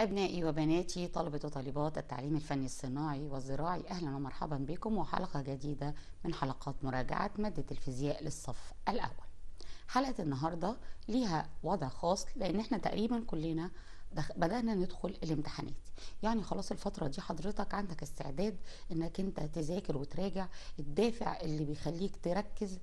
أبنائي وبناتي طلبة وطالبات التعليم الفني الصناعي والزراعي أهلا ومرحبا بكم وحلقة جديدة من حلقات مراجعة مادة الفيزياء للصف الأول حلقة النهاردة ليها وضع خاص لأن احنا تقريبا كلنا بدأنا ندخل الامتحانات يعني خلاص الفترة دي حضرتك عندك استعداد انك انت تذاكر وتراجع الدافع اللي بيخليك تركز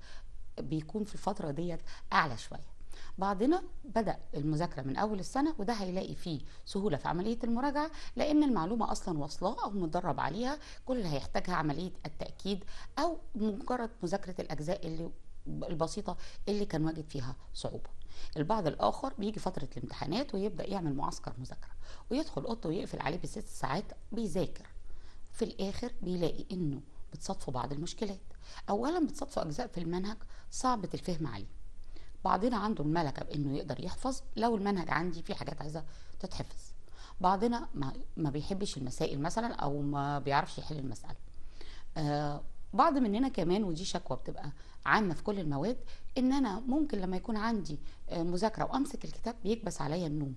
بيكون في الفترة ديت أعلى شوية بعضنا بدا المذاكره من اول السنه وده هيلاقي فيه سهوله في عمليه المراجعه لان المعلومه اصلا واصلاه او مدرب عليها كل اللي هيحتاجها عمليه التاكيد او مجرد مذاكره الاجزاء اللي البسيطه اللي كان واجد فيها صعوبه البعض الاخر بيجي فتره الامتحانات ويبدا يعمل معسكر مذاكره ويدخل اوضته ويقفل عليه بست ساعات بيذاكر في الاخر بيلاقي انه بتصادفه بعض المشكلات اولا بتصادفه اجزاء في المنهج صعبه الفهم عليه بعضنا عنده الملكه بانه يقدر يحفظ لو المنهج عندي في حاجات عايزه تتحفظ بعضنا ما, ما بيحبش المسائل مثلا او ما بيعرفش يحل المساله آه بعض مننا كمان ودي شكوى بتبقى عامه في كل المواد ان انا ممكن لما يكون عندي آه مذاكره وامسك الكتاب بيكبس عليا النوم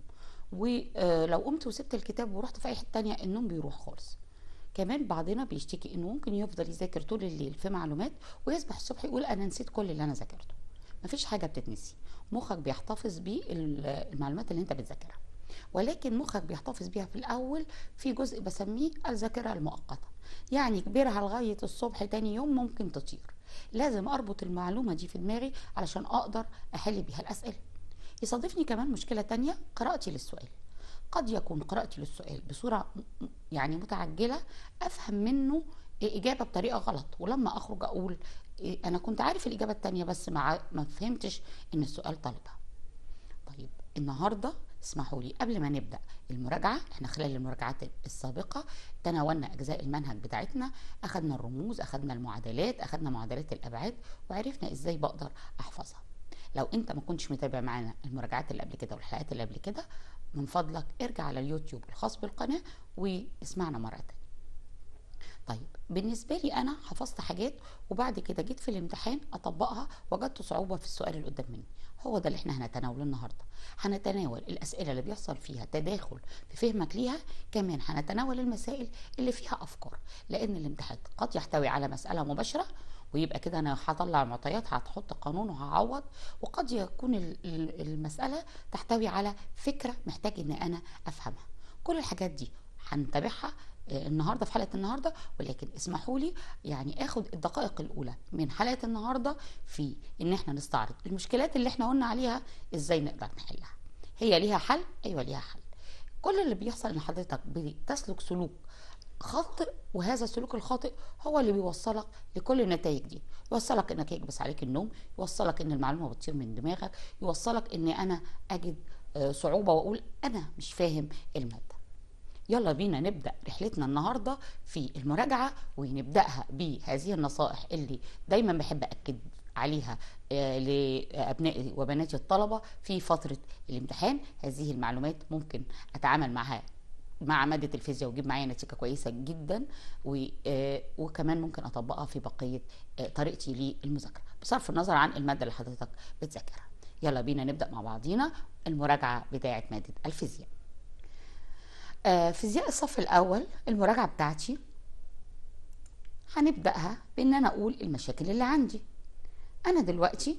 ولو آه، قمت وسبت الكتاب ورحت في اي حته تانية النوم بيروح خالص كمان بعضنا بيشتكي انه ممكن يفضل يذاكر طول الليل في معلومات ويصبح الصبح يقول انا نسيت كل اللي انا ذاكرته مفيش حاجه بتتنسي مخك بيحتفظ بيه المعلومات اللي انت بتذاكرها ولكن مخك بيحتفظ بيها في الاول في جزء بسميه الذاكره المؤقته يعني كبرها لغايه الصبح تاني يوم ممكن تطير لازم اربط المعلومه دي في دماغي علشان اقدر احل بيها الاسئله يصادفني كمان مشكله تانية قراءتي للسؤال قد يكون قراءتي للسؤال بصوره يعني متعجله افهم منه اجابه بطريقه غلط ولما اخرج اقول إيه، انا كنت عارف الاجابه التانية بس ما ما فهمتش ان السؤال طالبها طيب النهارده اسمحوا لي قبل ما نبدا المراجعه احنا خلال المراجعات السابقه تناولنا اجزاء المنهج بتاعتنا اخذنا الرموز اخذنا المعادلات اخذنا معادلات الابعاد وعرفنا ازاي بقدر احفظها لو انت ما كنتش متابع معانا المراجعات اللي قبل كده والحلقات اللي قبل كده من فضلك ارجع على اليوتيوب الخاص بالقناه واسمعنا مره تانية طيب بالنسبه لي انا حفظت حاجات وبعد كده جيت في الامتحان اطبقها وجدت صعوبه في السؤال اللي قدام مني هو ده اللي احنا هنتناوله النهارده هنتناول الاسئله اللي بيحصل فيها تداخل في فهمك ليها كمان هنتناول المسائل اللي فيها افكار لان الامتحان قد يحتوي على مساله مباشره ويبقى كده انا هطلع معطيات هتحط قانون وهعوض وقد يكون المساله تحتوي على فكره محتاج ان انا افهمها كل الحاجات دي هنتابعها آه، النهارده في حلقه النهارده ولكن اسمحوا لي يعني اخد الدقائق الاولى من حلقه النهارده في ان احنا نستعرض المشكلات اللي احنا قلنا عليها ازاي نقدر نحلها هي ليها حل ايوه ليها حل كل اللي بيحصل ان حضرتك بتسلك سلوك خاطئ وهذا السلوك الخاطئ هو اللي بيوصلك لكل النتائج دي يوصلك انك يكبس عليك النوم يوصلك ان المعلومه بتطير من دماغك يوصلك ان انا اجد آه، صعوبه واقول انا مش فاهم الماده يلا بينا نبدأ رحلتنا النهاردة في المراجعة ونبدأها بهذه النصائح اللي دايما بحب أكد عليها آه، لأبنائي وبناتي الطلبة في فترة الامتحان هذه المعلومات ممكن أتعامل معها مع مادة الفيزياء وجيب معايا نتيجة كويسة جدا آه، وكمان ممكن أطبقها في بقية آه، طريقتي للمذاكرة بصرف النظر عن المادة اللي حضرتك بتذاكرها يلا بينا نبدأ مع بعضينا المراجعة بتاعة مادة الفيزياء آه، فيزياء الصف الأول المراجعة بتاعتي هنبدأها بإن أنا أقول المشاكل اللي عندي أنا دلوقتي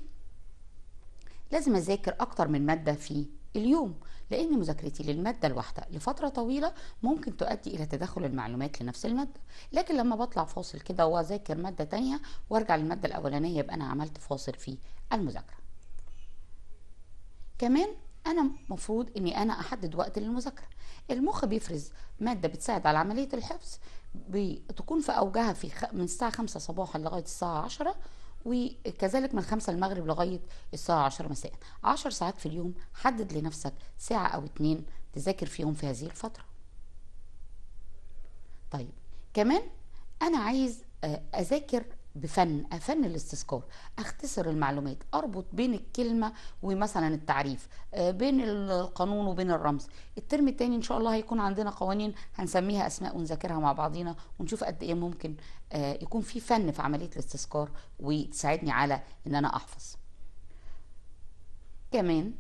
لازم أذاكر أكتر من مادة في اليوم لأن مذاكرتي للمادة الواحدة لفترة طويلة ممكن تؤدي إلى تدخل المعلومات لنفس المادة لكن لما بطلع فاصل كده وأذاكر مادة تانية وأرجع للمادة الأولانية يبقى أنا عملت فاصل في المذاكرة كمان انا المفروض اني انا احدد وقت للمذاكره المخ بيفرز ماده بتساعد على عمليه الحفظ بتكون في اوجها في خ... من الساعه 5 صباحا لغايه الساعه 10 وكذلك من 5 المغرب لغايه الساعه 10 مساء 10 ساعات في اليوم حدد لنفسك ساعه او اتنين تذاكر فيهم في هذه الفتره طيب كمان انا عايز آه، اذاكر بفن فن الاستذكار اختصر المعلومات اربط بين الكلمه ومثلا التعريف آه، بين القانون وبين الرمز الترم الثاني ان شاء الله هيكون عندنا قوانين هنسميها اسماء ونذاكرها مع بعضينا ونشوف قد ايه ممكن آه، يكون في فن في عمليه الاستذكار وتساعدني على ان انا احفظ كمان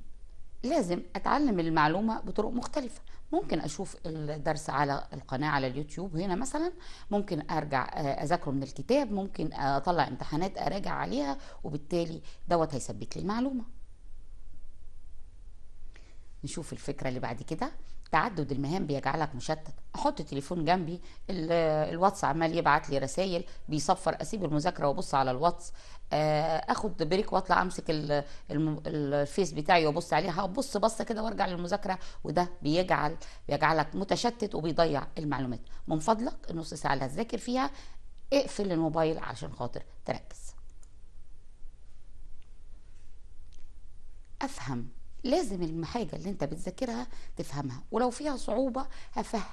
لازم اتعلم المعلومه بطرق مختلفه ممكن اشوف الدرس على القناه على اليوتيوب هنا مثلا ممكن ارجع آه، اذاكره من الكتاب ممكن اطلع امتحانات اراجع عليها وبالتالي دوت هيثبت لي المعلومه نشوف الفكره اللي بعد كده تعدد المهام بيجعلك مشتت احط التليفون جنبي الواتس عمال يبعت لي رسائل بيصفر اسيب المذاكره وابص على الواتس آه، اخد بريك واطلع امسك الفيس بتاعي وابص عليها ابص بصه كده وارجع للمذاكره وده بيجعل بيجعلك متشتت وبيضيع المعلومات من فضلك النص ساعه اللي هتذاكر فيها اقفل الموبايل عشان خاطر تركز افهم لازم الحاجه اللي انت بتذاكرها تفهمها ولو فيها صعوبه هفه...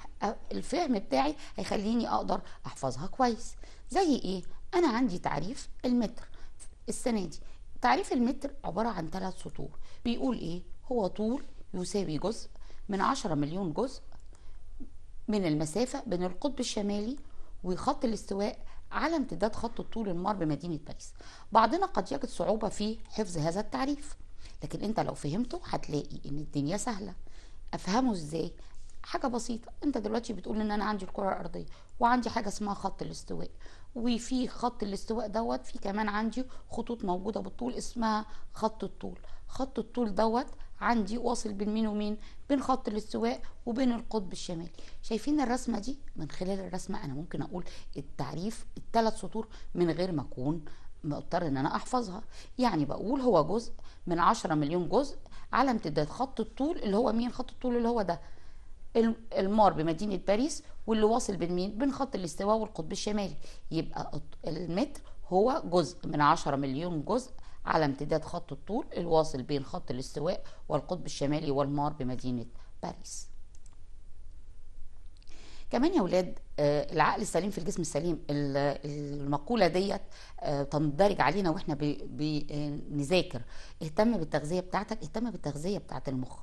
الفهم بتاعي هيخليني اقدر احفظها كويس زي ايه انا عندي تعريف المتر السنه دي تعريف المتر عباره عن ثلاث سطور بيقول ايه هو طول يساوي جزء من 10 مليون جزء من المسافه بين القطب الشمالي وخط الاستواء على امتداد خط الطول المار بمدينه باريس بعضنا قد يجد صعوبه في حفظ هذا التعريف لكن انت لو فهمته هتلاقي ان الدنيا سهله افهمه ازاي حاجه بسيطه انت دلوقتي بتقول ان انا عندي الكره الارضيه وعندي حاجه اسمها خط الاستواء وفي خط الاستواء دوت في كمان عندي خطوط موجوده بالطول اسمها خط الطول خط الطول دوت عندي واصل بين مين ومين بين خط الاستواء وبين القطب الشمالي شايفين الرسمه دي من خلال الرسمه انا ممكن اقول التعريف الثلاث سطور من غير ما اكون مضطر ان انا احفظها يعني بقول هو جزء من 10 مليون جزء على امتداد خط الطول اللي هو مين خط الطول اللي هو ده المار بمدينة باريس واللي واصل بين مين بين خط الاستواء والقطب الشمالي يبقى المتر هو جزء من 10 مليون جزء على امتداد خط الطول الواصل بين خط الاستواء والقطب الشمالي والمار بمدينة باريس كمان يا ولاد آه، العقل السليم في الجسم السليم المقوله ديت آه، تندرج علينا واحنا بنذاكر آه، اهتم بالتغذيه بتاعتك اهتم بالتغذيه بتاعت المخ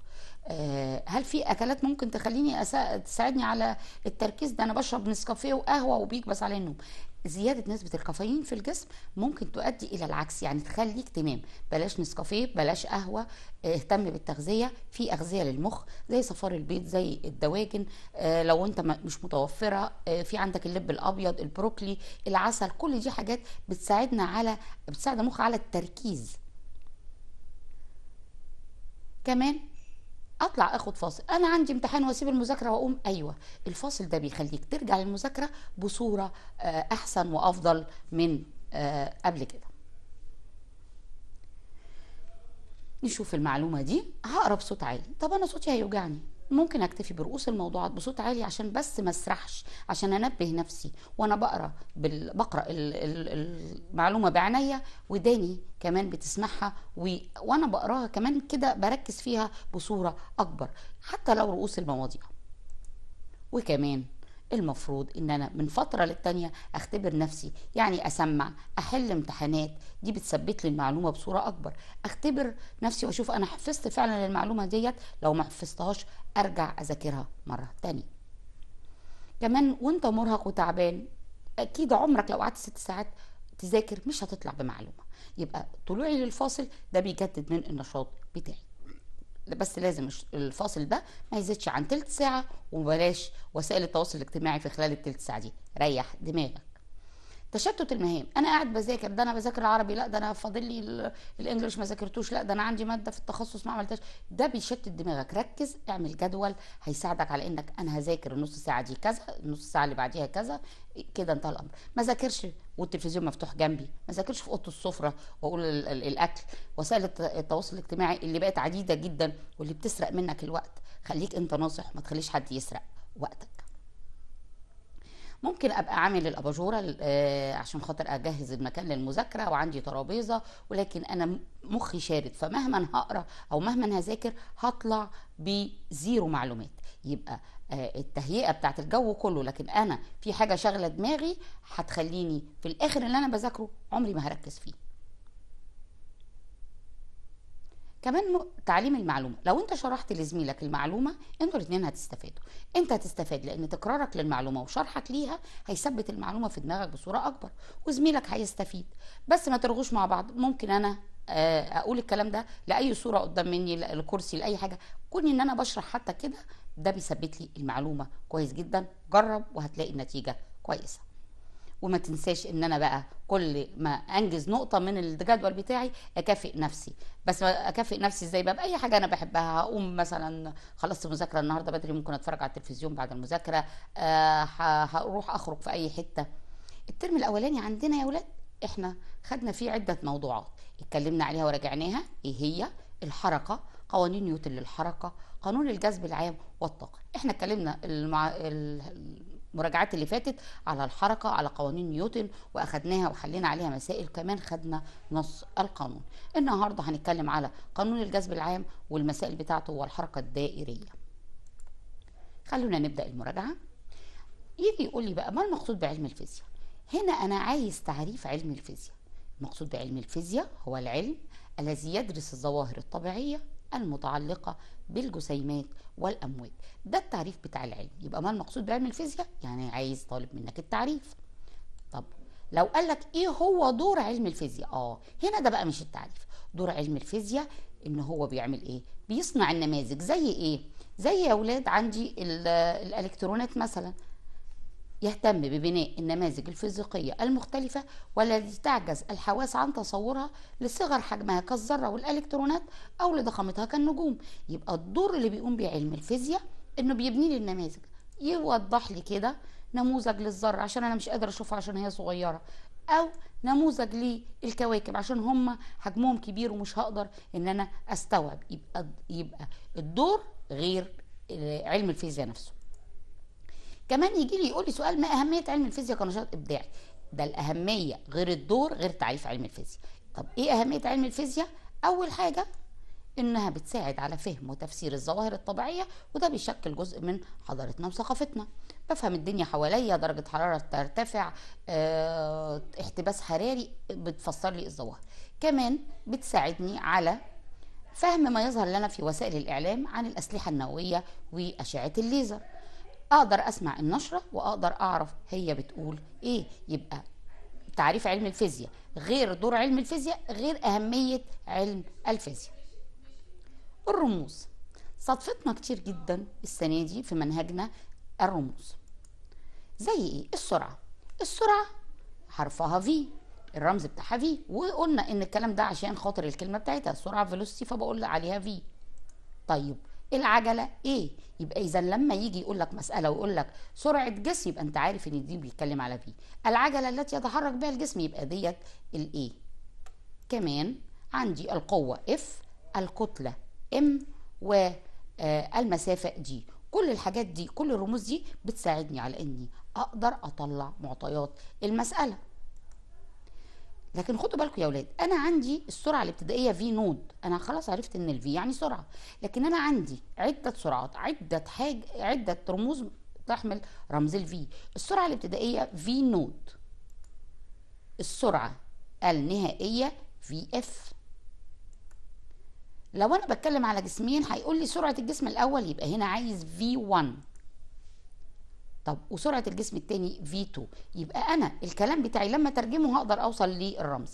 هل في اكلات ممكن تخليني تساعدني على التركيز ده انا بشرب نسكافيه وقهوه وبيك بس على النوم زيادة نسبة الكافيين في الجسم ممكن تؤدي إلى العكس يعني تخليك تمام بلاش نسكافيه بلاش قهوة آه، اهتم بالتغذية في أغذية للمخ زي صفار البيض زي الدواجن اه لو أنت مش متوفرة اه في عندك اللب الأبيض البروكلي العسل كل دي حاجات بتساعدنا على بتساعد المخ على التركيز كمان اطلع اخد فاصل انا عندي امتحان واسيب المذاكره واقوم ايوه الفاصل ده بيخليك ترجع للمذاكره بصوره آه، احسن وافضل من آه، قبل كده نشوف المعلومه دي هقرا بصوت عالي طب انا صوتي هيوجعني ممكن اكتفي برؤوس الموضوعات بصوت عالي عشان بس ما اسرحش عشان انبه نفسي وانا بقرا بقرا المعلومه بعناية وداني كمان بتسمعها و... وانا بقراها كمان كده بركز فيها بصوره اكبر حتى لو رؤوس المواضيع وكمان المفروض ان انا من فتره للتانيه اختبر نفسي يعني اسمع احل امتحانات دي بتثبت لي المعلومه بصوره اكبر اختبر نفسي واشوف انا حفظت فعلا المعلومه ديت لو ما حفظتهاش ارجع اذاكرها مره تانيه كمان وانت مرهق وتعبان اكيد عمرك لو قعدت ست ساعات تذاكر مش هتطلع بمعلومه يبقى طلوعي للفاصل ده بيجدد من النشاط بتاعي بس لازم الفاصل ده ما يزيدش عن تلت ساعه وبلاش وسائل التواصل الاجتماعي في خلال التلت ساعه دي ريح دماغك تشتت المهام انا قاعد بذاكر ده انا بذاكر العربي لا ده انا فاضل لي الانجليش ما ذاكرتوش لا ده انا عندي ماده في التخصص ما عملتهاش ده بيشتت دماغك ركز اعمل جدول هيساعدك على انك انا هذاكر النص ساعه دي كذا النص ساعه اللي بعديها كذا كده انتهى الامر ما ذاكرش والتلفزيون مفتوح جنبي ما ذاكرش في اوضه السفره واقول الاكل وسائل التواصل الاجتماعي اللي بقت عديده جدا واللي بتسرق منك الوقت خليك انت ناصح ما تخليش حد يسرق وقتك ممكن ابقى عامل الاباجوره آه، عشان خاطر اجهز المكان للمذاكره وعندي ترابيزه ولكن انا مخي شارد فمهما هقرا او مهما هذاكر هطلع بزيرو معلومات يبقى آه، التهيئه بتاعت الجو كله لكن انا في حاجه شغله دماغي هتخليني في الاخر اللي انا بذاكره عمري ما هركز فيه كمان تعليم المعلومه لو انت شرحت لزميلك المعلومه انتوا الاثنين هتستفادوا انت هتستفاد لان تكرارك للمعلومه وشرحك ليها هيثبت المعلومه في دماغك بصوره اكبر وزميلك هيستفيد بس ما ترغوش مع بعض ممكن انا آه، اقول الكلام ده لاي صوره قدام مني الكرسي لاي حاجه كون ان انا بشرح حتى كده ده بيثبت لي المعلومه كويس جدا جرب وهتلاقي النتيجه كويسه وما تنساش ان انا بقى كل ما انجز نقطه من الجدول بتاعي اكافئ نفسي بس اكافئ نفسي ازاي بقى باي حاجه انا بحبها هقوم مثلا خلصت مذاكره النهارده بدري ممكن اتفرج على التلفزيون بعد المذاكره آه هروح اخرج في اي حته الترم الاولاني عندنا يا اولاد احنا خدنا فيه عده موضوعات اتكلمنا عليها وراجعناها ايه هي الحركه قوانين نيوتن للحركه قانون الجذب العام والطاقه احنا اتكلمنا المع... المراجعات اللي فاتت على الحركه على قوانين نيوتن واخدناها وحلينا عليها مسائل كمان خدنا نص القانون النهارده هنتكلم على قانون الجذب العام والمسائل بتاعته والحركه الدائريه خلونا نبدا المراجعه يجي يقول لي بقى ما المقصود بعلم الفيزياء هنا انا عايز تعريف علم الفيزياء المقصود بعلم الفيزياء هو العلم الذي يدرس الظواهر الطبيعيه المتعلقة بالجسيمات والامواج ده التعريف بتاع العلم يبقى ما المقصود بعلم الفيزياء يعني عايز طالب منك التعريف طب لو قال لك ايه هو دور علم الفيزياء اه هنا ده بقى مش التعريف دور علم الفيزياء ان هو بيعمل ايه بيصنع النماذج زي ايه زي يا اولاد عندي الالكترونات مثلا يهتم ببناء النماذج الفيزيقية المختلفة والتي تعجز الحواس عن تصورها لصغر حجمها كالذرة والإلكترونات أو لضخامتها كالنجوم يبقى الدور اللي بيقوم بيه علم الفيزياء إنه بيبني لي النماذج يوضح لي كده نموذج للذرة عشان أنا مش قادرة أشوفها عشان هي صغيرة أو نموذج للكواكب عشان هم حجمهم كبير ومش هقدر إن أنا أستوعب يبقى يبقى الدور غير آه، علم الفيزياء نفسه كمان يجي لي يقول لي سؤال ما اهميه علم الفيزياء كنشاط ابداعي ده الاهميه غير الدور غير تعريف علم الفيزياء طب ايه اهميه علم الفيزياء اول حاجه انها بتساعد على فهم وتفسير الظواهر الطبيعيه وده بيشكل جزء من حضارتنا وثقافتنا بفهم الدنيا حواليا درجه حراره ترتفع اه احتباس حراري بتفسر لي الظواهر كمان بتساعدني على فهم ما يظهر لنا في وسائل الاعلام عن الاسلحه النوويه واشعه الليزر اقدر اسمع النشره واقدر اعرف هي بتقول ايه يبقى تعريف علم الفيزياء غير دور علم الفيزياء غير اهميه علم الفيزياء الرموز صادفتنا كتير جدا السنه دي في منهجنا الرموز زي ايه السرعه السرعه حرفها في الرمز بتاعها في وقلنا ان الكلام ده عشان خاطر الكلمه بتاعتها السرعه فيلوسيتي فبقول عليها في طيب العجله ايه يبقى اذا لما يجي يقول لك مساله ويقول لك سرعه جسم يبقى انت عارف ان دي بيتكلم على في العجله التي يتحرك بها الجسم يبقى ديت الايه كمان عندي القوه اف الكتله ام والمسافه آه، دي كل الحاجات دي كل الرموز دي بتساعدني على اني اقدر اطلع معطيات المساله لكن خدوا بالكم يا اولاد انا عندي السرعه الابتدائيه في نود انا خلاص عرفت ان الفي يعني سرعه لكن انا عندي عده سرعات عده حاج عده رموز تحمل رمز الفي السرعه الابتدائيه في نود السرعه النهائيه في اف لو انا بتكلم على جسمين هيقول لي سرعه الجسم الاول يبقى هنا عايز في 1 طب وسرعه الجسم الثاني في 2 يبقى انا الكلام بتاعي لما ترجمه هقدر اوصل للرمز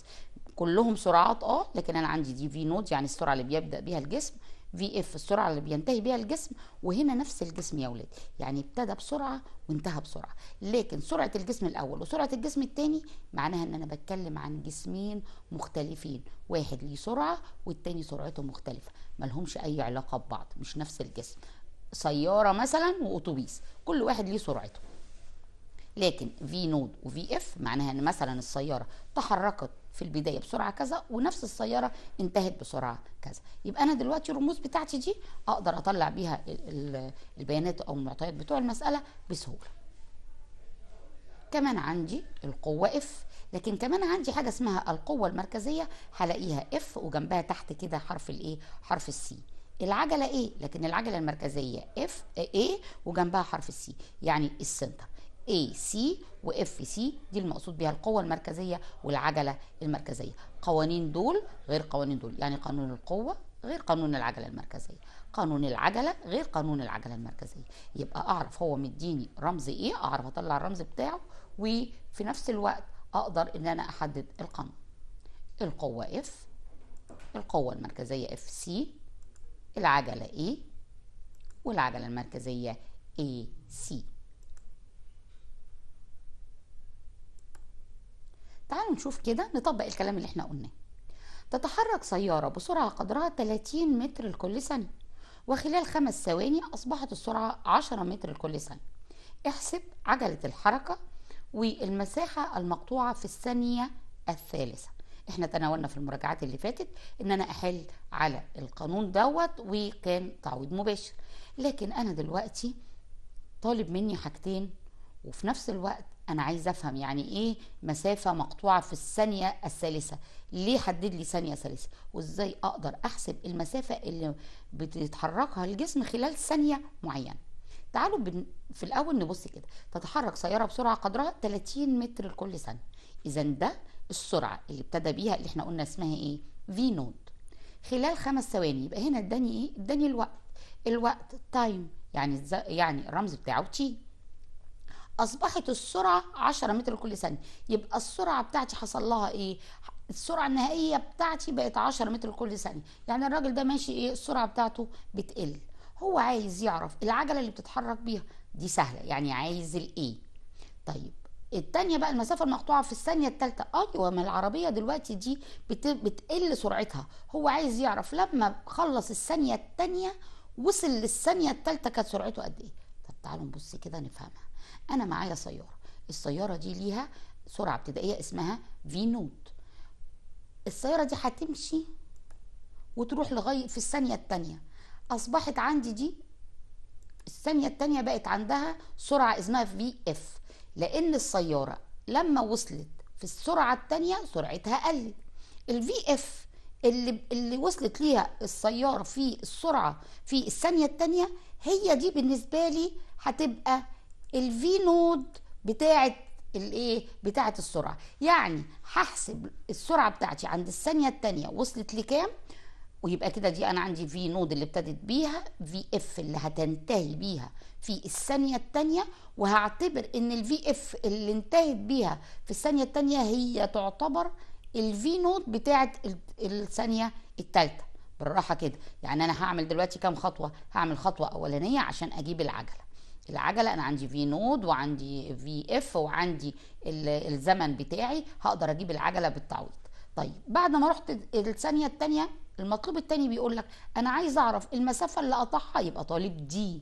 كلهم سرعات اه لكن انا عندي دي في نود يعني السرعه اللي بيبدا بيها الجسم في اف السرعه اللي بينتهي بيها الجسم وهنا نفس الجسم يا ولاد يعني ابتدى بسرعه وانتهى بسرعه لكن سرعه الجسم الاول وسرعه الجسم الثاني معناها ان انا بتكلم عن جسمين مختلفين واحد ليه سرعه والتاني سرعته مختلفه ملهمش اي علاقه ببعض مش نفس الجسم سياره مثلا واتوبيس كل واحد ليه سرعته لكن في نود وفي اف معناها ان مثلا السياره تحركت في البدايه بسرعه كذا ونفس السياره انتهت بسرعه كذا يبقى انا دلوقتي الرموز بتاعتي دي اقدر اطلع بيها البيانات او المعطيات بتوع المساله بسهوله كمان عندي القوه اف لكن كمان عندي حاجه اسمها القوه المركزيه هلاقيها اف وجنبها تحت كده حرف الايه حرف السي العجله ايه لكن العجله المركزيه اف ايه وجنبها حرف السي يعني السنتر اي سي واف سي دي المقصود بها القوه المركزيه والعجله المركزيه قوانين دول غير قوانين دول يعني قانون القوه غير قانون العجله المركزيه قانون العجله غير قانون العجله المركزيه يبقى اعرف هو مديني رمز ايه اعرف اطلع الرمز بتاعه وفي نفس الوقت اقدر ان انا احدد القانون القوه اف القوه المركزيه اف سي العجلة A والعجلة المركزية AC تعالوا نشوف كده نطبق الكلام اللي احنا قلناه تتحرك سيارة بسرعة قدرها 30 متر لكل ثانية وخلال خمس ثواني أصبحت السرعة 10 متر لكل ثانية احسب عجلة الحركة والمساحة المقطوعة في الثانية الثالثة احنا تناولنا في المراجعات اللي فاتت ان انا احل على القانون دوت وكان تعويض مباشر لكن انا دلوقتي طالب مني حاجتين وفي نفس الوقت انا عايز افهم يعني ايه مسافه مقطوعه في الثانيه الثالثه ليه حدد لي ثانيه ثالثه وازاي اقدر احسب المسافه اللي بتتحركها الجسم خلال ثانيه معينه تعالوا بن... في الاول نبص كده تتحرك سياره بسرعه قدرها 30 متر لكل ثانيه اذا ده السرعه اللي ابتدى بيها اللي احنا قلنا اسمها ايه في نود خلال خمس ثواني يبقى هنا اداني ايه اداني الوقت الوقت تايم يعني الز... يعني الرمز بتاعه تي اصبحت السرعه 10 متر كل ثانيه يبقى السرعه بتاعتي حصل لها ايه السرعه النهائيه بتاعتي بقت 10 متر كل ثانيه يعني الراجل ده ماشي ايه السرعه بتاعته بتقل هو عايز يعرف العجله اللي بتتحرك بيها دي سهله يعني عايز الايه طيب الثانيه بقى المسافة المقطوعة في الثانية الثالثه أيوة ما العربية دلوقتي دي بتقل سرعتها هو عايز يعرف لما خلص الثانية الثانيه وصل للثانية الثالثه كانت سرعته قد إيه طب تعالوا نبص كده نفهمها أنا معايا سيارة السيارة دي ليها سرعة ابتدائية اسمها في نوت السيارة دي هتمشي وتروح لغاية في الثانية الثانيه أصبحت عندي دي الثانية الثانيه بقت عندها سرعة اسمها في اف لأن السيارة لما وصلت في السرعة التانية سرعتها قلت الفي اف اللي اللي وصلت ليها السيارة في السرعة في الثانية التانية هي دي بالنسبة لي هتبقى الفي نود بتاعة الايه بتاعة السرعة يعني هحسب السرعة بتاعتي عند الثانية التانية وصلت لكام ويبقى كده دي انا عندي في نود اللي ابتدت بيها في اف اللي هتنتهي بيها في الثانيه الثانيه وهعتبر ان الفي اف اللي انتهت بيها في الثانيه الثانيه هي تعتبر الفي نود بتاعه الثانيه الثالثه بالراحه كده يعني انا هعمل دلوقتي كام خطوه هعمل خطوه اولانيه عشان اجيب العجله العجله انا عندي في نود وعندي في اف وعندي الزمن بتاعي هقدر اجيب العجله بالتعويض طيب بعد ما رحت الثانيه الثانيه المطلوب التاني بيقول لك انا عايز اعرف المسافه اللي قطعها يبقى طالب دي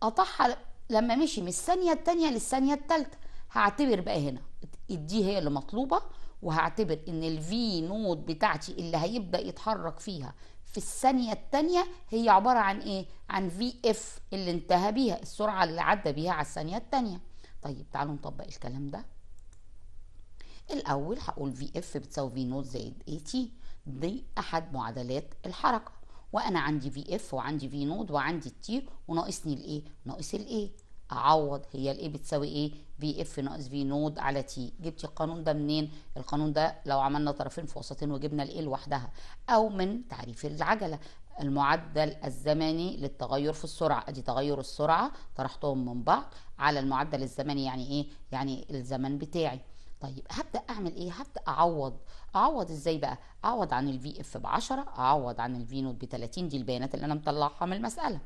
قطعها لما مشي من الثانيه التانيه للثانيه التالته هعتبر بقى هنا الدي هي اللي مطلوبه وهعتبر ان الفي نود بتاعتي اللي هيبدا يتحرك فيها في الثانية التانية هي عبارة عن ايه؟ عن في اف اللي انتهى بيها السرعة اللي عدى بيها على الثانية التانية طيب تعالوا نطبق الكلام ده الأول هقول في اف بتساوي في نود زائد اي تي دي أحد معادلات الحركة وأنا عندي في اف وعندي في نود وعندي التي وناقصني الايه؟ ناقص الايه أعوض هي الايه بتساوي ايه؟ في اف ناقص في نود على تي جبتي القانون ده منين؟ القانون ده لو عملنا طرفين في وسطين وجبنا الايه لوحدها أو من تعريف العجلة المعدل الزمني للتغير في السرعة ادي تغير السرعة طرحتهم من بعض على المعدل الزمني يعني ايه يعني الزمن بتاعي طيب هبدا اعمل ايه هبدا اعوض اعوض ازاي بقى اعوض عن الفي اف ب 10 اعوض عن الفي نوت ب 30 دي البيانات اللي انا مطلعها من المساله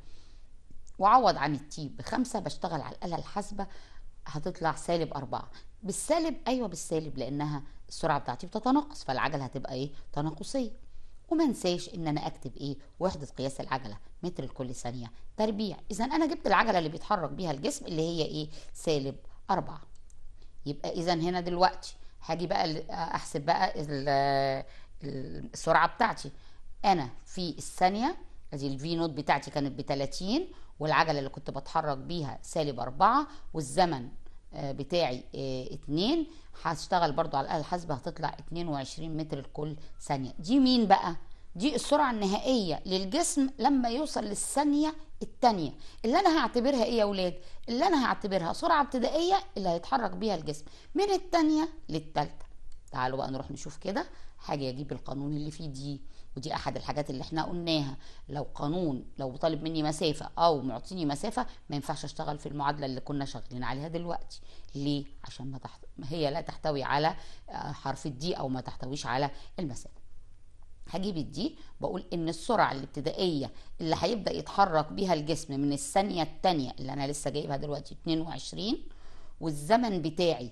واعوض عن التي بخمسة بشتغل على الاله الحاسبه هتطلع سالب أربعة بالسالب أيوة بالسالب لأنها السرعة بتاعتي بتتناقص فالعجلة هتبقى إيه تناقصية وما انساش ان انا اكتب ايه وحده قياس العجله متر لكل ثانيه تربيع اذا انا جبت العجله اللي بيتحرك بيها الجسم اللي هي ايه سالب أربعة يبقى اذا هنا دلوقتي هاجي بقى احسب بقى السرعه بتاعتي انا في الثانيه ادي الفي نوت بتاعتي كانت ب 30 والعجله اللي كنت بتحرك بيها سالب 4 والزمن آه، بتاعي 2 آه، هشتغل برضو على الاله الحاسبه هتطلع 22 متر لكل ثانيه دي مين بقى دي السرعه النهائيه للجسم لما يوصل للثانيه التانية اللي انا هعتبرها ايه يا ولاد اللي انا هعتبرها سرعة ابتدائية اللي هيتحرك بيها الجسم من التانية للتالتة تعالوا بقى نروح نشوف كده حاجة اجيب القانون اللي فيه دي ودي احد الحاجات اللي احنا قلناها لو قانون لو طالب مني مسافة او معطيني مسافة ما ينفعش اشتغل في المعادلة اللي كنا شغالين عليها دلوقتي ليه عشان ما تحت... هي لا تحتوي على آه، حرف الدي او ما تحتويش على المسافة هجيب الدي بقول ان السرعه الابتدائيه اللي هيبدا يتحرك بيها الجسم من الثانيه الثانيه اللي انا لسه جايبها دلوقتي 22 والزمن بتاعي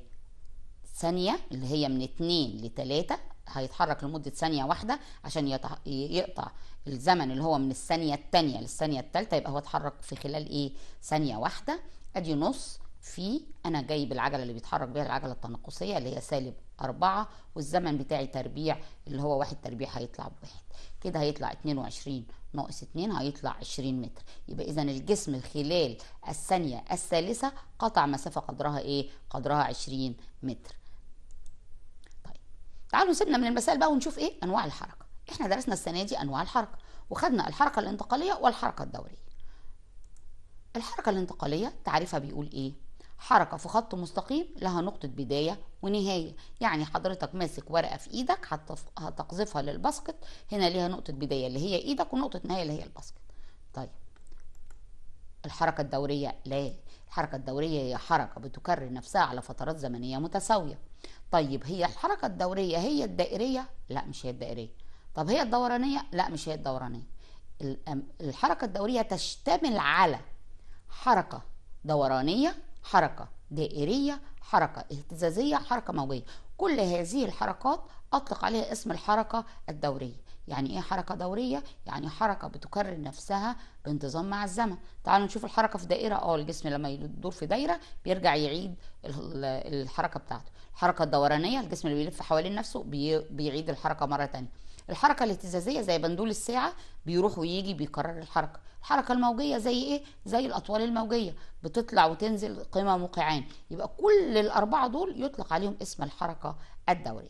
ثانيه اللي هي من 2 ل 3 هيتحرك لمده ثانيه واحده عشان يقطع الزمن اللي هو من الثانيه الثانيه للثانيه الثالثه يبقى هو اتحرك في خلال ايه ثانيه واحده ادي نص في انا جايب العجله اللي بيتحرك بيها العجله التناقصيه اللي هي سالب أربعة والزمن بتاعي تربيع اللي هو واحد تربيع هيطلع بواحد كده هيطلع 22 ناقص 2 هيطلع 20 متر يبقى إذا الجسم خلال الثانية الثالثة قطع مسافة قدرها إيه؟ قدرها 20 متر طيب تعالوا سيبنا من المسائل بقى ونشوف إيه أنواع الحركة إحنا درسنا السنة دي أنواع الحركة وخدنا الحركة الانتقالية والحركة الدورية الحركة الانتقالية تعريفها بيقول إيه؟ حركة في خط مستقيم لها نقطة بداية ونهاية يعني حضرتك ماسك ورقة في ايدك هتقذفها للباسكت هنا ليها نقطة بداية اللي هي ايدك ونقطة نهاية اللي هي الباسكت طيب الحركة الدورية لا الحركة الدورية هي حركة بتكرر نفسها على فترات زمنية متساوية طيب هي الحركة الدورية هي الدائرية لا مش هي الدائرية طب هي الدورانية لا مش هي الدورانية الحركة الدورية تشتمل على حركة دورانية حركة دائرية حركة اهتزازية حركة موجية كل هذه الحركات أطلق عليها اسم الحركة الدورية يعني ايه حركة دورية؟ يعني حركة بتكرر نفسها بانتظام مع الزمن تعالوا نشوف الحركة في دائرة اه الجسم لما يدور في دايرة بيرجع يعيد الحركة بتاعته الحركة الدورانية الجسم اللي بيلف حوالين نفسه بيعيد الحركة مرة تانية الحركه الاهتزازيه زي بندول الساعه بيروح ويجي بيكرر الحركه الحركه الموجيه زي ايه زي الاطوال الموجيه بتطلع وتنزل قمم وقيعان يبقى كل الاربعه دول يطلق عليهم اسم الحركه الدوريه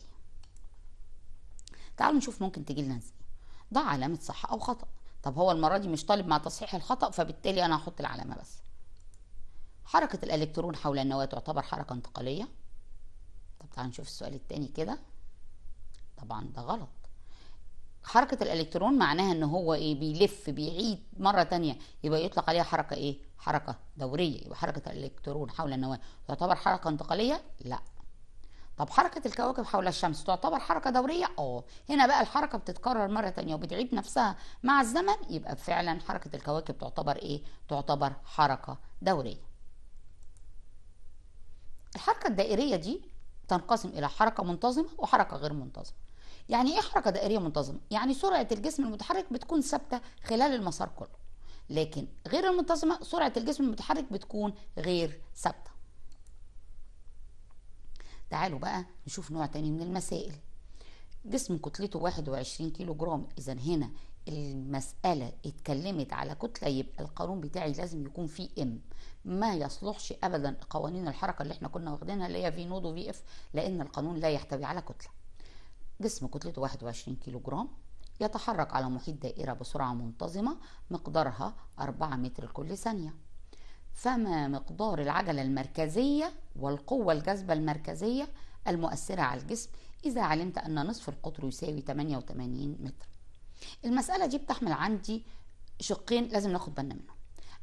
تعالوا نشوف ممكن تجي لنا ازاي ضع علامه صح او خطا طب هو المره دي مش طالب مع تصحيح الخطا فبالتالي انا هحط العلامه بس حركه الالكترون حول النواه تعتبر حركه انتقاليه طب تعالوا نشوف السؤال التاني كده طبعا ده غلط حركة الإلكترون معناها إن هو إيه بيلف بيعيد مرة تانية يبقى يطلق عليها حركة إيه؟ حركة دورية يبقى حركة الإلكترون حول النواة تعتبر حركة انتقالية؟ لأ. طب حركة الكواكب حول الشمس تعتبر حركة دورية؟ اه، هنا بقى الحركة بتتكرر مرة تانية وبتعيد نفسها مع الزمن يبقى فعلا حركة الكواكب تعتبر إيه؟ تعتبر حركة دورية. الحركة الدائرية دي تنقسم إلى حركة منتظمة وحركة غير منتظمة. يعني ايه حركه دائريه منتظمه يعني سرعه الجسم المتحرك بتكون ثابته خلال المسار كله لكن غير المنتظمه سرعه الجسم المتحرك بتكون غير ثابته تعالوا بقى نشوف نوع تاني من المسائل جسم كتلته 21 كيلو جرام اذا هنا المسألة اتكلمت على كتلة يبقى القانون بتاعي لازم يكون فيه ام ما يصلحش ابدا قوانين الحركة اللي احنا كنا واخدينها اللي هي في نود وفي اف لان القانون لا يحتوي على كتلة جسم كتلته 21 كيلو جرام يتحرك على محيط دائرة بسرعة منتظمة مقدارها 4 متر كل ثانية فما مقدار العجلة المركزية والقوة الجاذبة المركزية المؤثرة على الجسم إذا علمت أن نصف القطر يساوي 88 متر المسألة دي بتحمل عندي شقين لازم ناخد بالنا منهم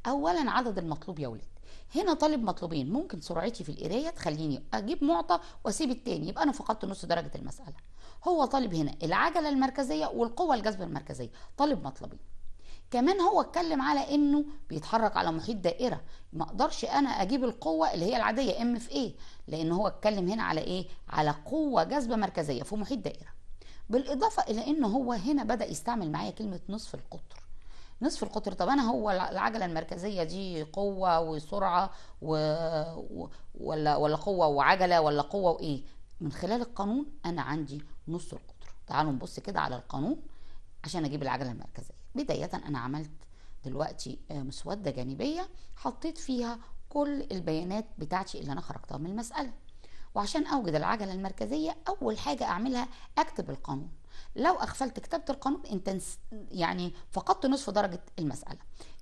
أولا عدد المطلوب يا ولد هنا طالب مطلوبين ممكن سرعتي في القرايه تخليني اجيب معطى واسيب التاني يبقى انا فقدت نص درجه المساله هو طالب هنا العجله المركزيه والقوه الجذب المركزيه طالب مطلوبين كمان هو اتكلم على انه بيتحرك على محيط دائره ما اقدرش انا اجيب القوه اللي هي العاديه ام في ايه لان هو اتكلم هنا على ايه على قوه جذب مركزيه في محيط دائره بالاضافه الى انه هو هنا بدا يستعمل معايا كلمه نصف القطر نصف القطر طب انا هو العجله المركزيه دي قوه وسرعه و... ولا ولا قوه وعجله ولا قوه وايه من خلال القانون انا عندي نص القطر تعالوا نبص كده على القانون عشان اجيب العجله المركزيه بدايه انا عملت دلوقتي آه، مسوده جانبيه حطيت فيها كل البيانات بتاعتي اللي انا خرجتها من المساله وعشان اوجد العجله المركزيه اول حاجه اعملها اكتب القانون لو اغفلت كتابه القانون انت يعني فقدت نصف درجه المساله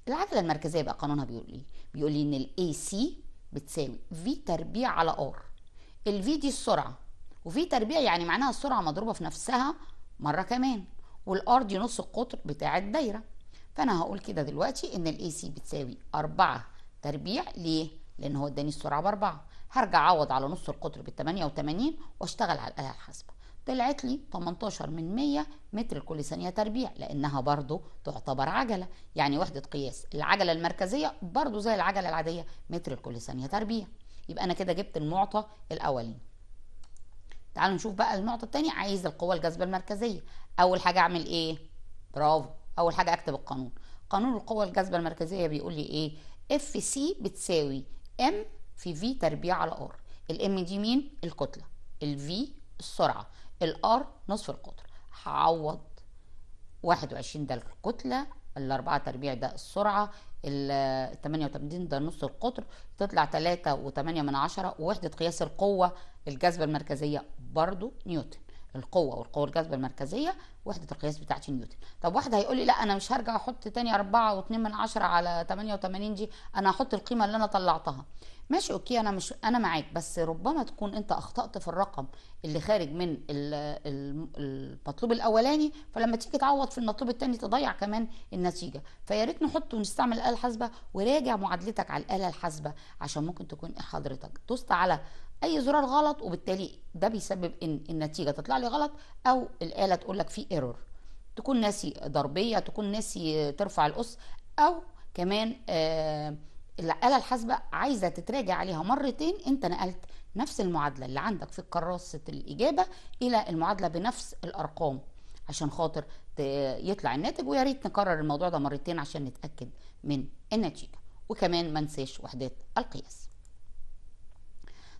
العجله المركزيه بقى قانونها بيقول ايه بيقول لي ان الاي سي بتساوي في تربيع على ار الفي دي السرعه وفي تربيع يعني معناها السرعه مضروبه في نفسها مره كمان والار دي نص القطر بتاع الدايره فانا هقول كده دلوقتي ان الاي سي بتساوي 4 تربيع ليه لان هو اداني السرعه ب 4 هرجع اعوض على نص القطر بال 88 واشتغل على الاله الحاسبه طلعت لي 18 من 100 متر كل ثانية تربيع لأنها برضو تعتبر عجلة يعني وحدة قياس العجلة المركزية برضو زي العجلة العادية متر كل ثانية تربيع يبقى أنا كده جبت المعطى الأولين تعالوا نشوف بقى المعطى الثاني عايز القوة الجاذبة المركزية أول حاجة أعمل إيه؟ برافو أول حاجة أكتب القانون قانون القوة الجاذبة المركزية بيقول لي إيه؟ اف سي بتساوي ام في في تربيع على ار الام دي مين؟ الكتلة الفي السرعة الار نصف القطر هعوض 21 ده الكتله الأربعة تربيع ده السرعة ال 88 ده نص القطر تطلع 3.8 و من عشرة ووحدة قياس القوة الجاذبة المركزية برضو نيوتن القوه والقوه الجاذبه المركزيه وحده القياس بتاعتي نيوتن طب واحد هيقول لي لا انا مش هرجع احط تاني 4 و2 من 10 على 88 دي انا هحط القيمه اللي انا طلعتها ماشي اوكي انا مش انا معاك بس ربما تكون انت اخطات في الرقم اللي خارج من المطلوب الاولاني فلما تيجي تعوض في المطلوب الثاني تضيع كمان النتيجه فيا ريت نحط ونستعمل الاله الحاسبه وراجع معادلتك على الاله الحاسبه عشان ممكن تكون حضرتك دوست على اي زرار غلط وبالتالي ده بيسبب ان النتيجه تطلع لي غلط او الاله تقول لك في ايرور تكون ناسي ضربيه تكون ناسي ترفع القص او كمان آه الاله الحاسبه عايزه تتراجع عليها مرتين انت نقلت نفس المعادله اللي عندك في كراسه الاجابه الى المعادله بنفس الارقام عشان خاطر يطلع الناتج ويا ريت نكرر الموضوع ده مرتين عشان نتاكد من النتيجه وكمان ما ننساش وحدات القياس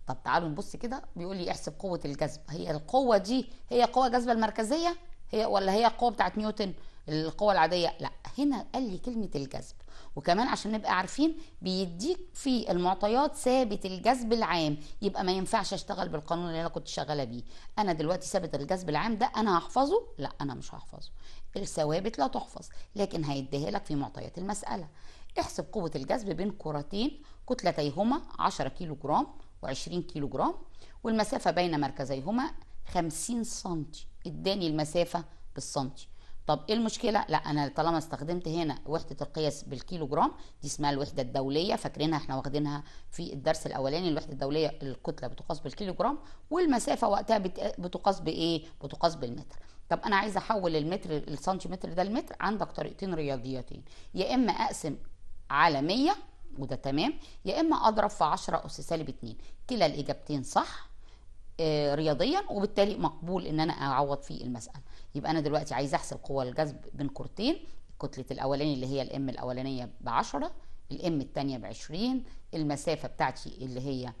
طب تعالوا نبص كده بيقول لي احسب قوه الجذب هي القوه دي هي قوه جذب المركزيه هي ولا هي القوه بتاعت نيوتن القوه العاديه لا هنا قال لي كلمه الجذب وكمان عشان نبقى عارفين بيديك في المعطيات ثابت الجذب العام يبقى ما ينفعش اشتغل بالقانون اللي انا كنت شغاله بيه انا دلوقتي ثابت الجذب العام ده انا هحفظه لا انا مش هحفظه الثوابت لا تحفظ لكن هيديها لك في معطيات المساله احسب قوه الجذب بين كرتين كتلتيهما 10 كيلو جرام وعشرين كيلو جرام والمسافة بين مركزيهما خمسين سنتي اداني المسافة بالسنتي طب ايه المشكله لا انا طالما استخدمت هنا وحده القياس بالكيلو جرام دي اسمها الوحده الدوليه فاكرينها احنا واخدينها في الدرس الاولاني الوحده الدوليه الكتله بتقاس بالكيلو جرام والمسافه وقتها بتقاس بايه بتقاس بالمتر طب انا عايزه احول المتر السنتيمتر ده لمتر عندك طريقتين رياضيتين يا اما اقسم على 100 وده تمام يا اما اضرب في 10 اس سالب 2 كلا الاجابتين صح آه، رياضيا وبالتالي مقبول ان انا اعوض في المساله يبقى انا دلوقتي عايز احسب قوى الجذب بين كورتين كتله الاولاني اللي هي الام الاولانيه ب 10 الام الثانيه ب 20 المسافه بتاعتي اللي هي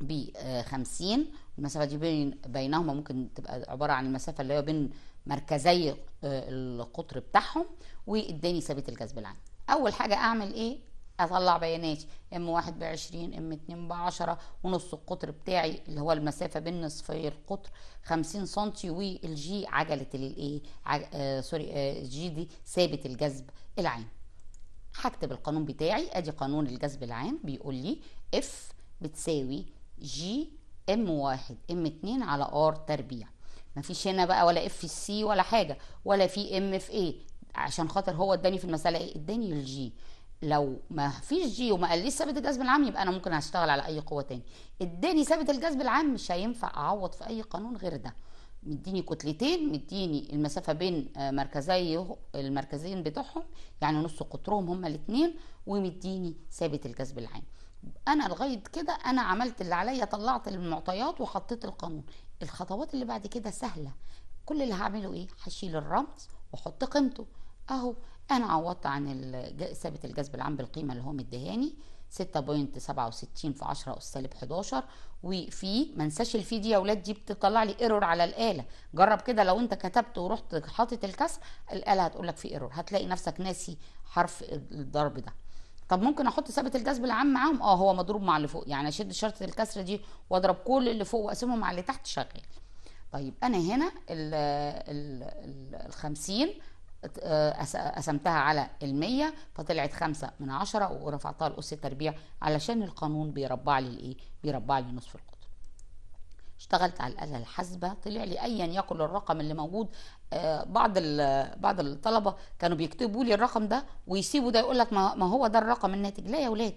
ب 50 آه، المسافه دي بين بينهما ممكن تبقى عباره عن المسافه اللي هي بين مركزي آه، القطر بتاعهم واداني ثابت الجذب العام اول حاجه اعمل ايه اطلع بياناتي ام واحد بعشرين ام اتنين بعشرة ونص القطر بتاعي اللي هو المسافة بين نصفي القطر خمسين سنتي والجي عجلة الايه عج... آه سوري آه جي دي ثابت الجذب العام هكتب القانون بتاعي ادي قانون الجذب العام بيقول لي اف بتساوي جي ام واحد ام اتنين على ار تربيع مفيش هنا بقى ولا اف سي ولا حاجة ولا في ام في ايه عشان خاطر هو اداني في المسألة ايه اداني الجي لو ما فيش جي وما قاليش ثابت الجذب العام يبقى انا ممكن هشتغل على اي قوه تاني اداني ثابت الجذب العام مش هينفع اعوض في اي قانون غير ده مديني كتلتين مديني المسافة بين آه، مركزي المركزين بتوعهم يعني نص قطرهم هما الاثنين ومديني ثابت الجذب العام انا لغاية كده انا عملت اللي عليا طلعت المعطيات وحطيت القانون الخطوات اللي بعد كده سهلة كل اللي هعمله ايه هشيل الرمز واحط قيمته اهو انا عوضت عن ثابت الجذب العام بالقيمه اللي هو مديهاني 6.67 في 10 اس سالب 11 وفي ما انساش الفي دي يا اولاد دي بتطلع لي ايرور على الاله جرب كده لو انت كتبت ورحت حاطط الكسر الاله هتقول لك في ايرور هتلاقي نفسك ناسي حرف الضرب ده طب ممكن احط ثابت الجذب العام معاهم اه هو مضروب مع اللي فوق يعني اشد شرطه الكسر دي واضرب كل اللي فوق واقسمهم على اللي تحت شغال طيب انا هنا ال 50 آه، قسمتها على المية فطلعت خمسة من عشرة ورفعتها لأس التربيع علشان القانون بيربع لي الإيه؟ بيربع لي نصف القطر اشتغلت على الآلة الحاسبة طلع لي أيا يكن الرقم اللي موجود آه، بعض بعض الطلبة كانوا بيكتبوا لي الرقم ده ويسيبوا ده يقول لك ما هو ده الرقم الناتج لا يا ولاد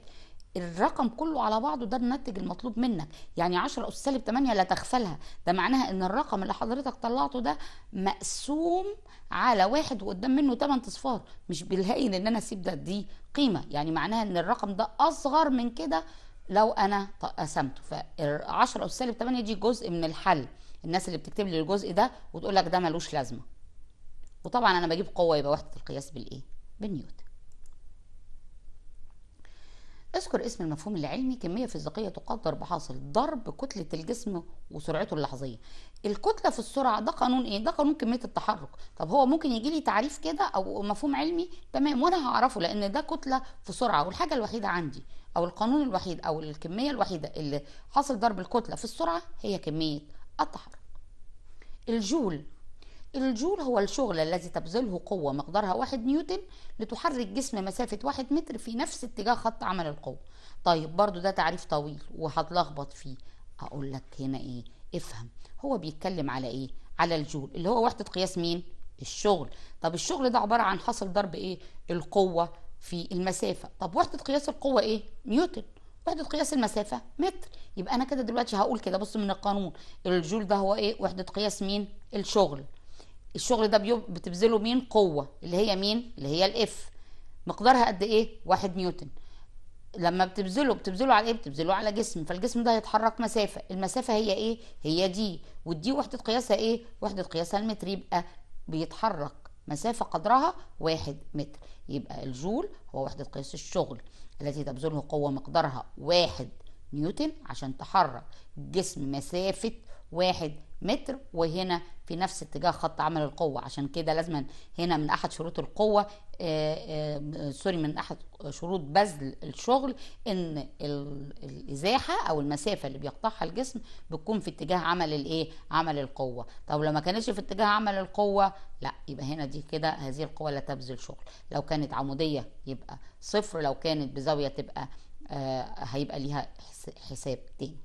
الرقم كله على بعضه ده الناتج المطلوب منك يعني 10 أس سالب 8 لا تغسلها ده معناها ان الرقم اللي حضرتك طلعته ده مقسوم على واحد وقدام منه 8 اصفار مش بالهين ان انا اسيب ده دي قيمه يعني معناها ان الرقم ده اصغر من كده لو انا قسمته ف 10 اس سالب 8 دي جزء من الحل الناس اللي بتكتب لي الجزء ده وتقول لك ده ملوش لازمه وطبعا انا بجيب قوه يبقى وحده القياس بالايه بالنيوتن اذكر اسم المفهوم العلمي كمية فيزيقية تقدر بحاصل ضرب كتلة الجسم وسرعته اللحظية الكتلة في السرعة ده قانون ايه؟ ده قانون كمية التحرك طب هو ممكن يجي لي تعريف كده او مفهوم علمي تمام وانا هعرفه لان ده كتلة في سرعة والحاجة الوحيدة عندي او القانون الوحيد او الكمية الوحيدة اللي حاصل ضرب الكتلة في السرعة هي كمية التحرك الجول الجول هو الشغل الذي تبذله قوة مقدارها واحد نيوتن لتحرك جسم مسافة واحد متر في نفس اتجاه خط عمل القوة طيب برضو ده تعريف طويل وهتلخبط فيه اقول لك هنا ايه افهم هو بيتكلم على ايه على الجول اللي هو وحدة قياس مين الشغل طب الشغل ده عبارة عن حاصل ضرب ايه القوة في المسافة طب وحدة قياس القوة ايه نيوتن وحدة قياس المسافة متر يبقى أنا كده دلوقتي هقول كده بص من القانون الجول ده هو إيه وحدة قياس مين الشغل الشغل ده بتبذله مين قوه اللي هي مين اللي هي الاف مقدارها قد ايه واحد نيوتن لما بتبذله بتبذله على ايه بتبذله على جسم فالجسم ده هيتحرك مسافه المسافه هي ايه هي دي ودي وحده قياسها ايه وحده قياسها المتر يبقى بيتحرك مسافه قدرها واحد متر يبقى الجول هو وحده قياس الشغل التي تبذله قوه مقدارها واحد نيوتن عشان تحرك جسم مسافه واحد متر وهنا في نفس اتجاه خط عمل القوة عشان كده لازم هنا من أحد شروط القوة آه، آه، سوري من أحد شروط بذل الشغل إن الإزاحة أو المسافة اللي بيقطعها الجسم بتكون في اتجاه عمل الإيه؟ عمل القوة طب لو ما كانتش في اتجاه عمل القوة لا يبقى هنا دي كده هذه القوة لا تبذل شغل لو كانت عمودية يبقى صفر لو كانت بزاوية تبقى آه، هيبقى ليها حساب تاني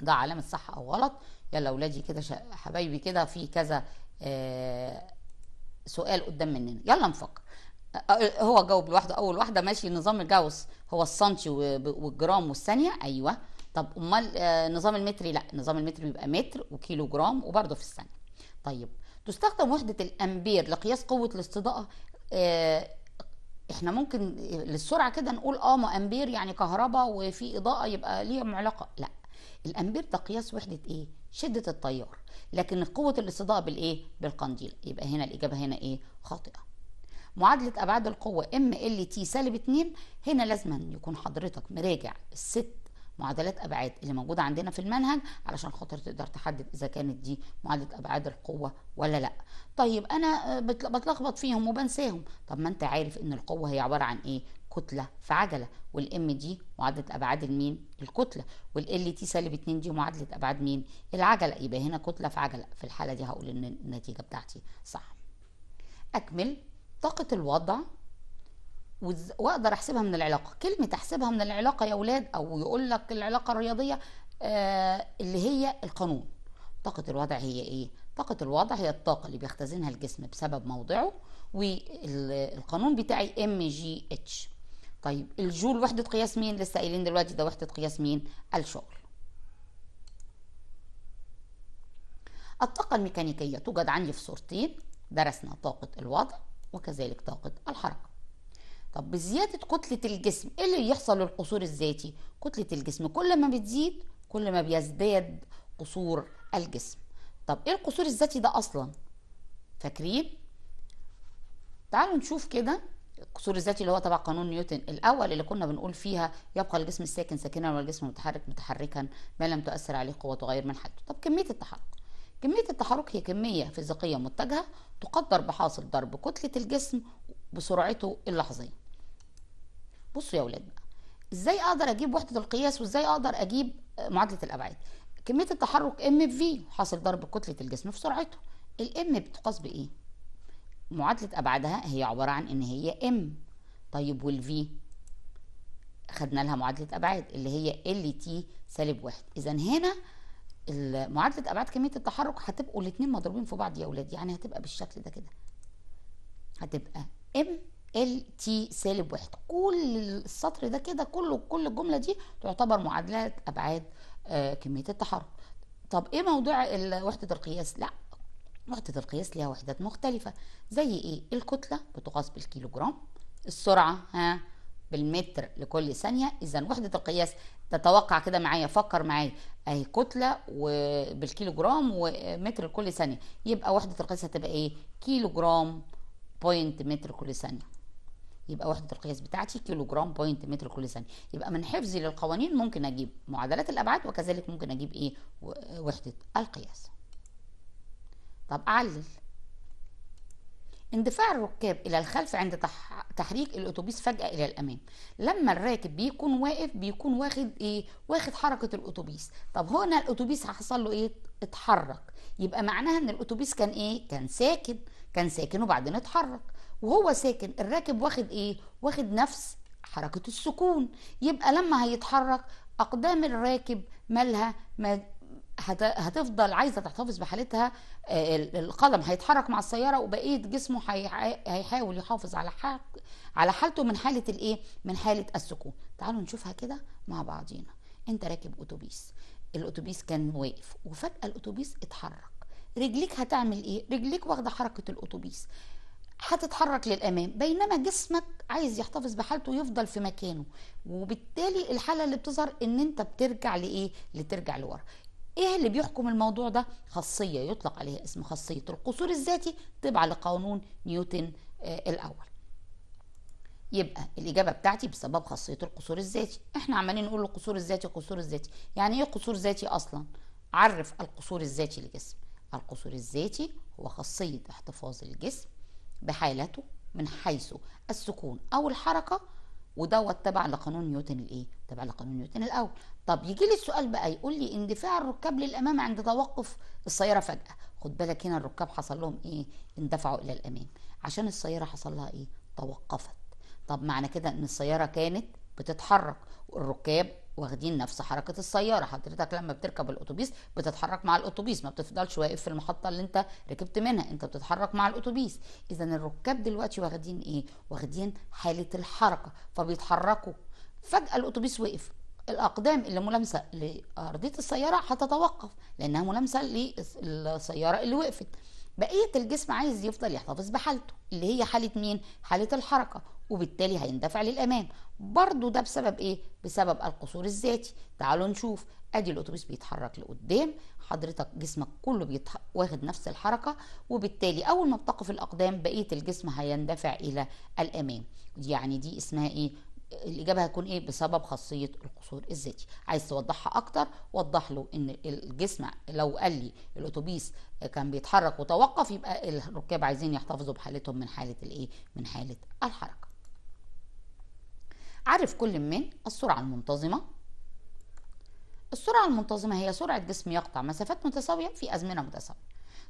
ده علامه صح او غلط يلا اولادي كده حبايبي كده في كذا آه، سؤال قدام مننا يلا نفكر هو جاوب لوحده اول واحده ماشي نظام الجاوس هو السنتي والجرام والثانيه ايوه طب امال آه، نظام المتري لا نظام المتري بيبقى متر وكيلو جرام وبرده في الثانيه طيب تستخدم وحده الامبير لقياس قوه الاستضاءه آه، احنا ممكن للسرعه كده نقول اه ما امبير يعني كهرباء وفي اضاءه يبقى ليهم علاقه لا الامبير ده قياس وحده ايه شده التيار لكن قوه الاصطداء بالايه بالقنديل يبقى هنا الاجابه هنا ايه خاطئه معادلة أبعاد القوة ام ال تي سالب 2 هنا لازما يكون حضرتك مراجع الست معادلات ابعاد اللي موجوده عندنا في المنهج علشان خاطر تقدر تحدد اذا كانت دي معادله ابعاد القوه ولا لا طيب انا آه، بتلخبط فيهم وبنساهم طب ما انت عارف ان القوه هي عباره عن ايه كتلة في عجلة والام دي معادلة ابعاد المين الكتلة والال تي سالب 2 دي معادلة ابعاد مين العجلة يبقى هنا كتلة في عجلة في الحالة دي هقول ان النتيجة بتاعتي صح اكمل طاقة الوضع واقدر احسبها من العلاقه كلمه احسبها من العلاقه يا اولاد او يقول لك العلاقه الرياضيه آه اللي هي القانون طاقه الوضع هي ايه طاقه الوضع هي الطاقه اللي بيختزنها الجسم بسبب موضعه والقانون بتاعي ام جي اتش طيب الجول وحده قياس مين لسه قايلين دلوقتي ده وحده قياس مين الشغل الطاقه الميكانيكيه توجد عندي في صورتين درسنا طاقه الوضع وكذلك طاقه الحركه طب بزيادة كتلة الجسم ايه اللي يحصل للقصور الذاتي كتلة الجسم كل ما بتزيد كل ما بيزداد قصور الجسم طب ايه القصور الذاتي ده اصلا فاكرين تعالوا نشوف كده القصور الذاتي اللي هو تبع قانون نيوتن الاول اللي كنا بنقول فيها يبقى الجسم الساكن ساكنا والجسم المتحرك متحركا ما لم تؤثر عليه قوه غير من حده طب كميه التحرك كميه التحرك هي كميه فيزيقيه متجهه تقدر بحاصل ضرب كتله الجسم بسرعته اللحظيه بصوا يا اولاد بقى ازاي اقدر اجيب وحده القياس وازاي اقدر اجيب آه، معادله الابعاد كميه التحرك ام في في حاصل ضرب كتله الجسم في سرعته الام بتقاس بايه معادله ابعادها هي عباره عن ان هي ام طيب والفي خدنا لها معادله ابعاد اللي هي ال تي سالب واحد اذا هنا معادله ابعاد كميه التحرك هتبقوا الاثنين مضروبين في بعض يا اولاد يعني هتبقى بالشكل ده كده هتبقى ام ال تي سالب واحد كل السطر ده كده كله كل الجمله دي تعتبر معادلات ابعاد آه كميه التحرك طب ايه موضوع وحده القياس لا وحده القياس ليها وحدات مختلفه زي ايه الكتله بتقاس بالكيلو جرام السرعه ها بالمتر لكل ثانيه اذا وحده القياس تتوقع كده معايا فكر معايا اهي كتله وبالكيلو جرام ومتر لكل ثانيه يبقى وحده القياس هتبقى ايه كيلو جرام بوينت متر كل ثانيه يبقى وحده القياس بتاعتي كيلو جرام بوينت متر كل ثانيه يبقى من حفظي للقوانين ممكن اجيب معادلات الابعاد وكذلك ممكن اجيب ايه وحده القياس طب اعلل اندفاع الركاب الى الخلف عند تحريك الاتوبيس فجاه الى الامام لما الراكب بيكون واقف بيكون واخد ايه واخد حركه الاتوبيس طب هنا الاتوبيس حصل له ايه اتحرك يبقى معناها ان الاتوبيس كان ايه كان ساكن كان ساكن وبعدين اتحرك وهو ساكن الراكب واخد ايه واخد نفس حركة السكون يبقى لما هيتحرك أقدام الراكب مالها ما هتفضل عايزة تحتفظ بحالتها آه، القدم هيتحرك مع السيارة وبقية جسمه هيحاول يحافظ على على حالته من حالة الايه من حالة السكون تعالوا نشوفها كده مع بعضينا انت راكب اتوبيس الاتوبيس كان واقف وفجأة الاتوبيس اتحرك رجليك هتعمل ايه رجليك واخدة حركة الاتوبيس هتتحرك للامام بينما جسمك عايز يحتفظ بحالته ويفضل في مكانه وبالتالي الحاله اللي بتظهر ان انت بترجع لايه لترجع لورا ايه اللي بيحكم الموضوع ده خاصيه يطلق عليها اسم خاصيه القصور الذاتي تبع لقانون نيوتن آه الاول يبقى الإجابة بتاعتي بسبب خاصية القصور الذاتي احنا عمالين نقول القصور الذاتي قصور الذاتي يعني ايه قصور ذاتي أصلا عرف القصور الذاتي للجسم القصور الذاتي هو خاصية احتفاظ الجسم بحالته من حيث السكون او الحركه ودوت تبع لقانون نيوتن الايه؟ تبع لقانون نيوتن الاول. طب يجي لي السؤال بقى يقول لي اندفاع الركاب للامام عند توقف السياره فجاه، خد بالك هنا الركاب حصل لهم ايه؟ اندفعوا الى الامام، عشان السياره حصل لها ايه؟ توقفت. طب معنى كده ان السياره كانت بتتحرك والركاب واخدين نفس حركه السياره حضرتك لما بتركب الاتوبيس بتتحرك مع الاتوبيس ما بتفضلش واقف في المحطه اللي انت ركبت منها انت بتتحرك مع الاتوبيس اذا الركاب دلوقتي واخدين ايه واخدين حاله الحركه فبيتحركوا فجاه الاتوبيس وقف الاقدام اللي ملامسه لارضيه السياره هتتوقف لانها ملامسه للسياره اللي وقفت بقيه الجسم عايز يفضل يحتفظ بحالته اللي هي حاله مين حاله الحركه وبالتالي هيندفع للامام برضو ده بسبب ايه بسبب القصور الذاتي تعالوا نشوف ادي الاتوبيس بيتحرك لقدام حضرتك جسمك كله بيتح... واخد نفس الحركه وبالتالي اول ما بتقف الاقدام بقيه الجسم هيندفع الى الامام يعني دي اسمها ايه الاجابه هتكون ايه بسبب خاصيه القصور الذاتي عايز توضحها اكتر وضح له ان الجسم لو قال لي الاتوبيس كان بيتحرك وتوقف يبقى الركاب عايزين يحتفظوا بحالتهم من حاله الايه من حاله الحركه عرف كل من السرعة المنتظمة السرعة المنتظمة هي سرعة جسم يقطع مسافات متساوية في أزمنة متساوية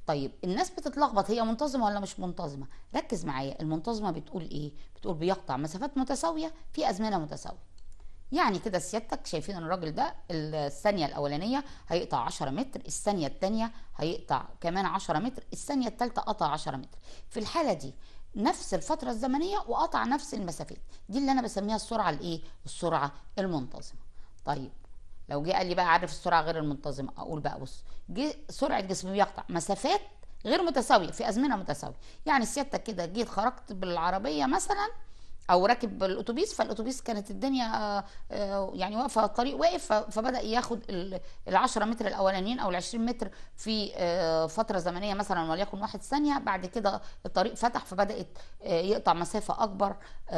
طيب الناس بتتلخبط هي منتظمه ولا مش منتظمه ركز معايا المنتظمه بتقول ايه بتقول بيقطع مسافات متساويه في ازمنه متساويه يعني كده سيادتك شايفين الراجل ده الثانيه الاولانيه هيقطع 10 متر الثانيه الثانيه هيقطع كمان 10 متر الثانيه الثالثه قطع 10 متر في الحاله دي نفس الفترة الزمنية وقطع نفس المسافات دي اللي أنا بسميها السرعة الإيه؟ السرعة المنتظمة طيب لو جه قال لي بقى عرف السرعة غير المنتظمة أقول بقى بص جه سرعة جسم بيقطع مسافات غير متساوية في أزمنة متساوية يعني سيادتك كده جيت خرجت بالعربية مثلا او راكب الاتوبيس فالاتوبيس كانت الدنيا آه، آه، يعني واقفه الطريق واقف فبدا ياخد ال 10 متر الاولانيين او ال 20 متر في آه، فتره زمنيه مثلا وليكن واحد ثانيه بعد كده الطريق فتح فبدات يقطع مسافه اكبر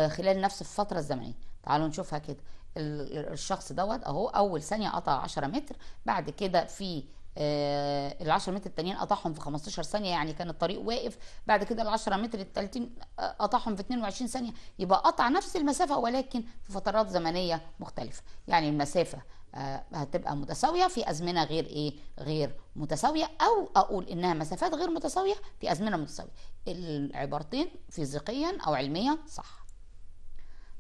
خلال نفس الفتره الزمنيه تعالوا نشوفها كده الشخص دوت اهو اول ثانيه قطع 10 متر بعد كده في آه، ال 10 متر التانيين قطعهم في 15 ثانيه يعني كان الطريق واقف بعد كده ال 10 متر التالتين آه، قطعهم في 22 ثانيه يبقى قطع نفس المسافه ولكن في فترات زمنيه مختلفه يعني المسافه آه، هتبقى متساويه في ازمنه غير ايه غير متساويه او اقول انها مسافات غير متساويه في ازمنه متساويه العبارتين فيزيقيا او علميا صح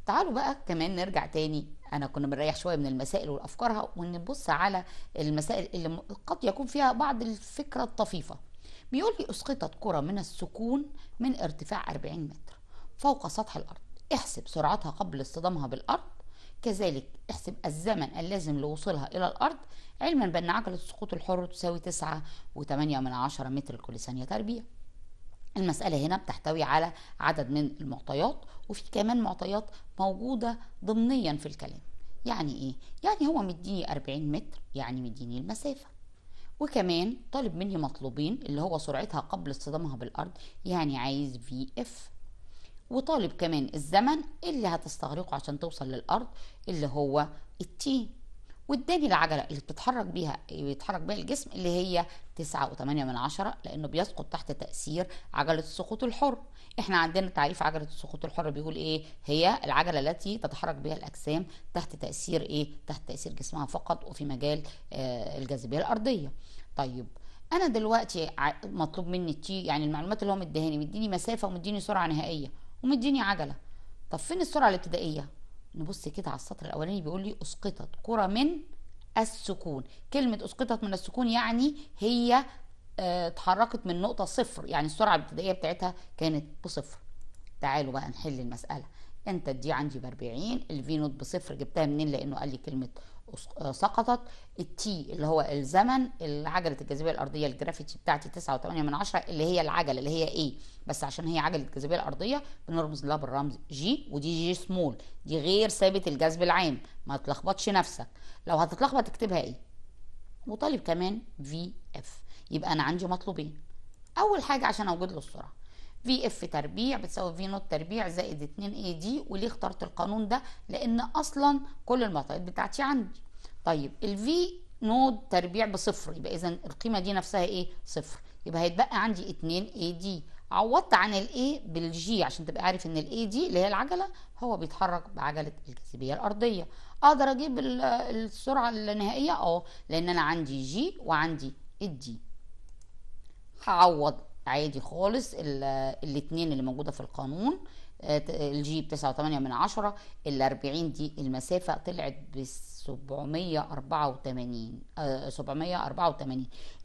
تعالوا بقى كمان نرجع تاني انا كنا بنريح شويه من المسائل والافكارها ونبص على المسائل اللي قد يكون فيها بعض الفكره الطفيفه بيقول لي اسقطت كره من السكون من ارتفاع 40 متر فوق سطح الارض احسب سرعتها قبل اصطدامها بالارض كذلك احسب الزمن اللازم لوصولها إلى الأرض علما بأن عجلة السقوط الحر تساوي 9.8 متر كل ثانية تربيع المسألة هنا بتحتوي على عدد من المعطيات وفي كمان معطيات موجودة ضمنيا في الكلام يعني ايه؟ يعني هو مديني 40 متر يعني مديني المسافة وكمان طالب مني مطلوبين اللي هو سرعتها قبل اصطدامها بالأرض يعني عايز في اف وطالب كمان الزمن اللي هتستغرقه عشان توصل للأرض اللي هو التي واداني العجله اللي بتتحرك بيها بيتحرك بيها الجسم اللي هي 9.8 من عشرة لانه بيسقط تحت تاثير عجله السقوط الحر احنا عندنا تعريف عجله السقوط الحر بيقول ايه هي العجله التي تتحرك بها الاجسام تحت تاثير ايه تحت تاثير جسمها فقط وفي مجال آه الجاذبيه الارضيه طيب انا دلوقتي مطلوب مني التي يعني المعلومات اللي هو مديهاني مديني مسافه ومديني سرعه نهائيه ومديني عجله طب فين السرعه الابتدائيه نبص كده على السطر الاولاني بيقول لي اسقطت كره من السكون كلمه اسقطت من السكون يعني هي آه، اتحركت من نقطه صفر يعني السرعه الابتدائيه بتاعتها كانت بصفر تعالوا بقى نحل المساله انت دي عندي ب 40 الفي نوت بصفر جبتها منين لانه قال لي كلمه آه، سقطت التي اللي هو الزمن عجله الجاذبيه الارضيه الجرافيتي بتاعتي 9.8 من 10 اللي هي العجله اللي هي ايه بس عشان هي عجله الجاذبيه الارضيه بنرمز لها بالرمز جي ودي جي سمول دي غير ثابت الجذب العام ما تلخبطش نفسك لو هتتلخبط اكتبها ايه وطالب كمان في اف يبقى انا عندي مطلوبين اول حاجه عشان اوجد له السرعه في اف تربيع بتساوي في نوت تربيع زائد 2 اي دي وليه اخترت القانون ده لان اصلا كل المعطيات بتاعتي عندي طيب الفي نود تربيع بصفر يبقى اذا القيمه دي نفسها ايه صفر يبقى هيتبقى عندي 2 اي دي عوضت عن الاي بالجي عشان تبقى عارف ان الاي دي اللي هي العجله هو بيتحرك بعجله الجاذبيه الارضيه اقدر اجيب السرعه النهائيه اه لان انا عندي جي وعندي الدي هعوض عادي خالص الاثنين اللي موجودة في القانون آه، الجي بتسعة 9.8 من عشرة الأربعين دي المسافة طلعت ب أربعة 784 سبعمية أربعة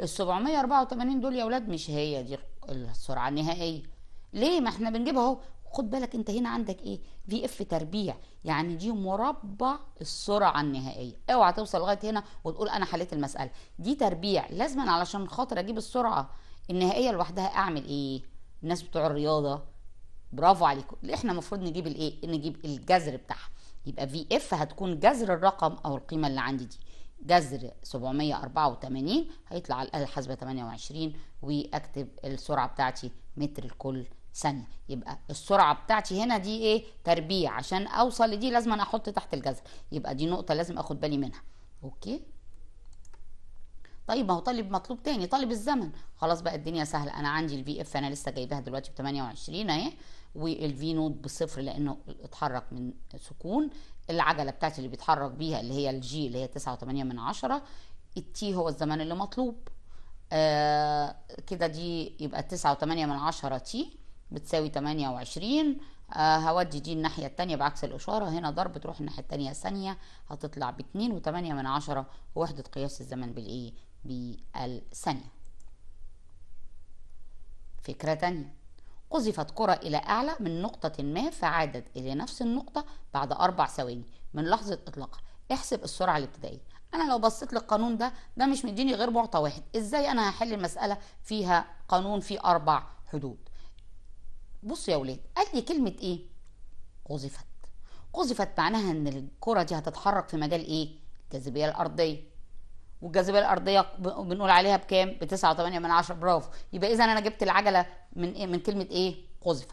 السبعمية آه، أربعة دول يا ولاد مش هي دي السرعة النهائية ليه ما احنا بنجيبها اهو خد بالك انت هنا عندك ايه في اف تربيع يعني دي مربع السرعه النهائيه اوعى توصل لغايه هنا وتقول انا حليت المساله دي تربيع لازما علشان خاطر اجيب السرعه النهائيه لوحدها اعمل ايه الناس بتوع الرياضه برافو عليكم احنا المفروض نجيب الايه نجيب الجذر بتاعها يبقى في اف هتكون جذر الرقم او القيمه اللي عندي دي جذر 784 هيطلع على الاله الحاسبه 28 واكتب السرعه بتاعتي متر لكل ثانيه يبقى السرعه بتاعتي هنا دي ايه تربيع عشان اوصل لدي لازم انا احط تحت الجذر يبقى دي نقطه لازم اخد بالي منها اوكي طيب ما هو طالب مطلوب تاني طالب الزمن خلاص بقى الدنيا سهله انا عندي الفي اف انا لسه جايباها دلوقتي ب 28 اهي والفي نوت بصفر لانه اتحرك من سكون العجله بتاعتي اللي بيتحرك بيها اللي هي الجي اللي هي 9.8 من 10 التي هو الزمن اللي مطلوب آه كده دي يبقى 9.8 من 10 تي بتساوي 28 آه هودي دي الناحية التانية بعكس الإشارة هنا ضرب تروح الناحية التانية ثانية هتطلع ب 2.8 من عشرة ووحدة قياس الزمن بالإيه بالثانية فكرة تانية قذفت كرة إلى أعلى من نقطة ما فعادت إلى نفس النقطة بعد أربع ثواني من لحظة إطلاقها احسب السرعة الابتدائية أنا لو بصيت للقانون ده ده مش مديني غير معطى واحد إزاي أنا هحل المسألة فيها قانون فيه أربع حدود بصوا يا ولاد قال لي كلمة إيه قذفت قذفت معناها إن الكرة دي هتتحرك في مجال إيه الجاذبية الأرضية والجاذبيه الارضيه بنقول عليها بكام ب 9.8 برافو يبقى اذا انا جبت العجله من إيه؟ من كلمه ايه قذفت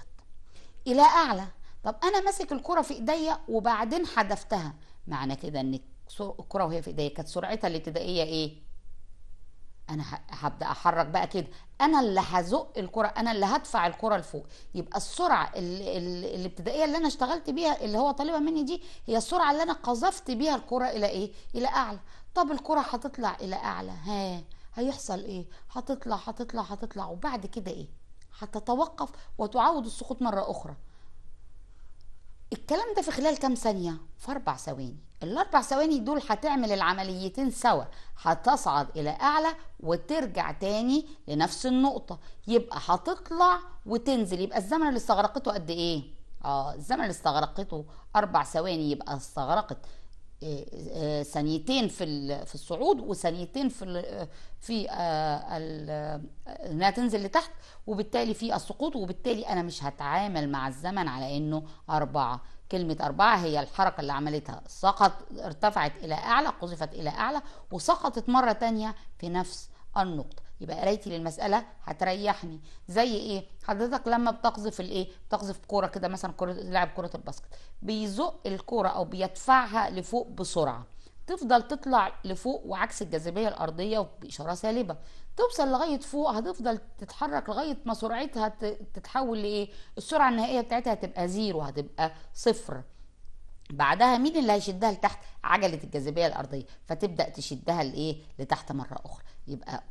الى اعلى طب انا ماسك الكره في ايديا وبعدين حذفتها معنى كده ان الكره وهي في ايديا كانت سرعتها الابتدائيه ايه انا هبدا احرك بقى كده انا اللي هزق الكره انا اللي هدفع الكره لفوق يبقى السرعه الابتدائيه اللي انا اشتغلت بيها اللي هو طالبها مني دي هي السرعه اللي انا قذفت بيها الكره الى ايه الى اعلى طب الكرة هتطلع الى اعلى ها هيحصل ايه هتطلع هتطلع هتطلع وبعد كده ايه هتتوقف وتعاود السقوط مرة اخرى الكلام ده في خلال كام ثانية في اربع ثواني الاربع ثواني دول هتعمل العمليتين سوا هتصعد الى اعلى وترجع تاني لنفس النقطة يبقى هتطلع وتنزل يبقى الزمن اللي استغرقته قد ايه اه الزمن اللي استغرقته اربع ثواني يبقى استغرقت ثانيتين في في الصعود وثانيتين في في آه، انها تنزل لتحت وبالتالي في السقوط وبالتالي انا مش هتعامل مع الزمن على انه أربعة كلمة أربعة هي الحركة اللي عملتها سقط ارتفعت إلى أعلى قذفت إلى أعلى وسقطت مرة تانية في نفس النقطة يبقى قرايتي للمساله هتريحني زي ايه حضرتك لما بتقذف الايه بتقذف كوره كده مثلا كره لاعب كره الباسكت بيزق الكوره او بيدفعها لفوق بسرعه تفضل تطلع لفوق وعكس الجاذبيه الارضيه باشاره سالبه توصل لغايه فوق هتفضل تتحرك لغايه ما سرعتها تتحول لايه السرعه النهائيه بتاعتها هتبقى زيرو هتبقى صفر بعدها مين اللي هيشدها لتحت عجله الجاذبيه الارضيه فتبدا تشدها لايه لتحت مره اخرى يبقى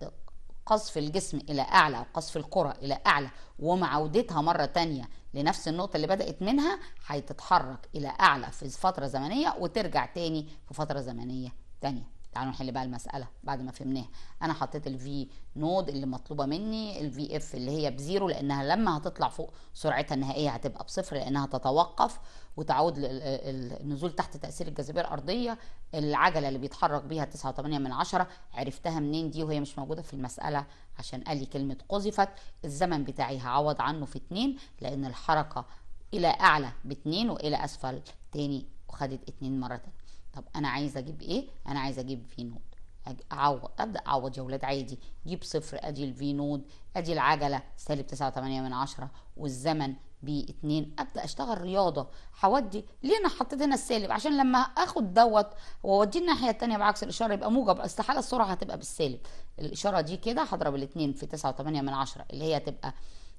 قصف الجسم إلى أعلى أو قصف الكرة إلى أعلى ومع عودتها مرة تانية لنفس النقطة اللي بدأت منها هتتحرك إلى أعلى في فترة زمنية وترجع تاني في فترة زمنية تانية تعالوا نحل بقى المساله بعد ما فهمناها انا حطيت الفي نود اللي مطلوبه مني الفي اف اللي هي بزيرو لانها لما هتطلع فوق سرعتها النهائيه هتبقى بصفر لانها تتوقف وتعود النزول تحت تاثير الجاذبيه الارضيه العجله اللي بيتحرك بيها 9.8 من عشرة عرفتها منين دي وهي مش موجوده في المساله عشان قال لي كلمه قذفت الزمن بتاعي هعوض عنه في 2 لان الحركه الى اعلى ب2 والى اسفل تاني وخدت 2 مره تانية طب انا عايزه اجيب ايه انا عايزه اجيب في نود اعوض ابدا اعوض يا ولاد عادي جيب صفر ادي الفي نود ادي العجله سالب تسعة وثمانية من عشرة والزمن 2 ابدا اشتغل رياضه هودي ليه انا حطيت هنا السالب عشان لما اخد دوت واوديه الناحيه الثانيه بعكس الاشاره يبقى موجب استحاله السرعه هتبقى بالسالب الاشاره دي كده هضرب الاتنين في تسعة وثمانية من عشرة اللي هي هتبقى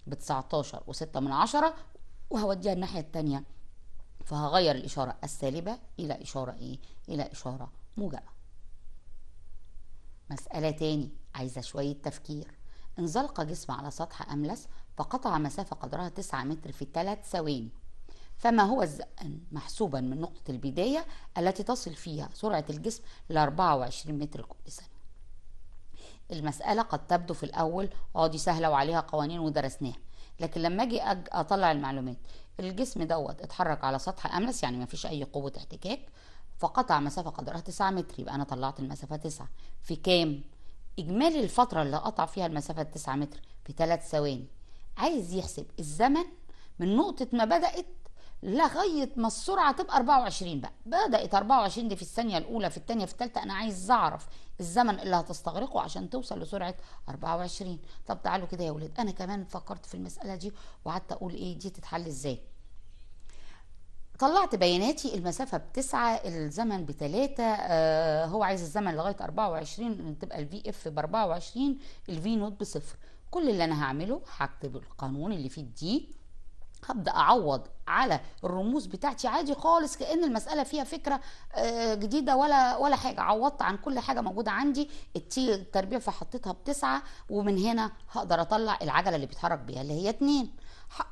ب 19 و6 من عشرة وهوديها الناحيه الثانيه فهغير الإشارة السالبة إلى إشارة إيه؟ إلى إشارة موجبة مسألة تاني عايزة شوية تفكير انزلق جسم على سطح أملس فقطع مسافة قدرها 9 متر في 3 ثواني فما هو الزقن محسوبا من نقطة البداية التي تصل فيها سرعة الجسم ل 24 متر كل ثانية المسألة قد تبدو في الأول عادي آه سهلة وعليها قوانين ودرسناها لكن لما اجي اطلع المعلومات الجسم دوت اتحرك على سطح املس يعني ما فيش اي قوه احتكاك فقطع مسافه قدرها 9 متر يبقى انا طلعت المسافه 9 في كام اجمالي الفتره اللي قطع فيها المسافه 9 متر في 3 ثواني عايز يحسب الزمن من نقطه ما بدات لغايه ما السرعه تبقى 24 بقى بدات 24 دي في الثانيه الاولى في الثانيه في الثالثه انا عايز اعرف الزمن اللي هتستغرقه عشان توصل لسرعه 24 طب تعالوا كده يا ولاد انا كمان فكرت في المساله دي وقعدت اقول ايه دي تتحل ازاي طلعت بياناتي المسافة بتسعة الزمن بتلاتة آه هو عايز الزمن لغاية 24 تبقى الفي اف ب 24 الفي نوت بصفر كل اللي انا هعمله هكتب القانون اللي فيه الدي هبدا اعوض على الرموز بتاعتي عادي خالص كان المساله فيها فكره آه، جديده ولا ولا حاجه عوضت عن كل حاجه موجوده عندي التي التربيع فحطيتها بتسعه ومن هنا هقدر اطلع العجله اللي بيتحرك بيها اللي هي اتنين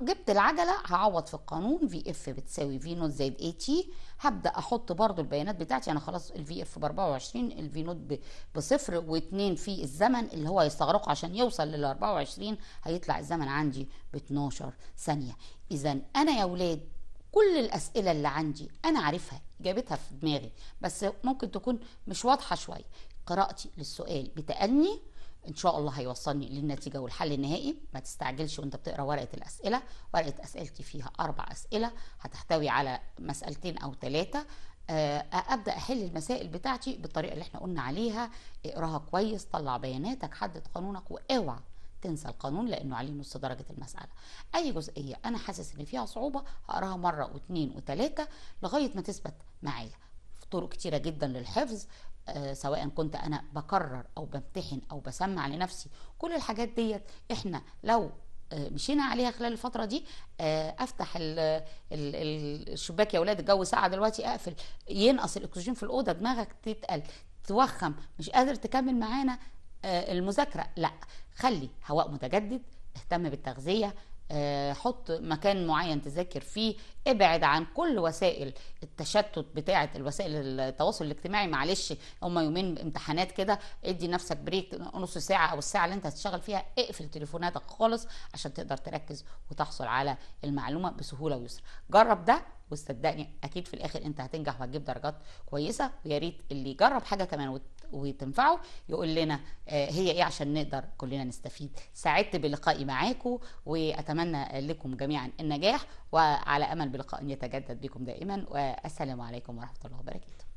جبت العجلة هعوض في القانون في اف بتساوي في نوت زائد اي تي هبدأ احط برضو البيانات بتاعتي انا خلاص الفي اف ب 24 الفي نوت بصفر واتنين في الزمن اللي هو هيستغرقه عشان يوصل لل 24 هيطلع الزمن عندي ب 12 ثانية اذا انا يا ولاد كل الأسئلة اللي عندي أنا عارفها جابتها في دماغي بس ممكن تكون مش واضحة شوية قراءتي للسؤال بتأني ان شاء الله هيوصلني للنتيجه والحل النهائي ما تستعجلش وانت بتقرا ورقه الاسئله ورقه اسئلتي فيها اربع اسئله هتحتوي على مسالتين او ثلاثه آه، ابدا احل المسائل بتاعتي بالطريقه اللي احنا قلنا عليها اقراها كويس طلع بياناتك حدد قانونك واوعى تنسى القانون لانه عليه نص درجه المساله اي جزئيه انا حاسس ان فيها صعوبه هقراها مره واثنين وثلاثه لغايه ما تثبت معايا طرق كتيره جدا للحفظ آه، سواء كنت انا بكرر او بمتحن او بسمع لنفسي كل الحاجات ديت احنا لو آه، مشينا عليها خلال الفتره دي آه، افتح الشباك يا اولاد الجو ساعه دلوقتي اقفل ينقص الاكسجين في الاوضه دماغك تتقل توخم مش قادر تكمل معانا المذاكره لا خلي هواء متجدد اهتم بالتغذيه حط مكان معين تذاكر فيه ابعد عن كل وسائل التشتت بتاعه الوسائل التواصل الاجتماعي معلش هما يومين امتحانات كده ادي نفسك بريك نص ساعه او الساعه اللي انت هتشتغل فيها اقفل تليفوناتك خالص عشان تقدر تركز وتحصل على المعلومه بسهوله ويسر جرب ده واستدقني اكيد في الاخر انت هتنجح وهتجيب درجات كويسه ويا ريت اللي يجرب حاجه كمان وتنفعه يقول لنا آه، هي ايه عشان نقدر كلنا نستفيد سعدت بلقائي معاكم واتمنى لكم جميعا النجاح وعلى امل بلقاء يتجدد بكم دائما والسلام عليكم ورحمه الله وبركاته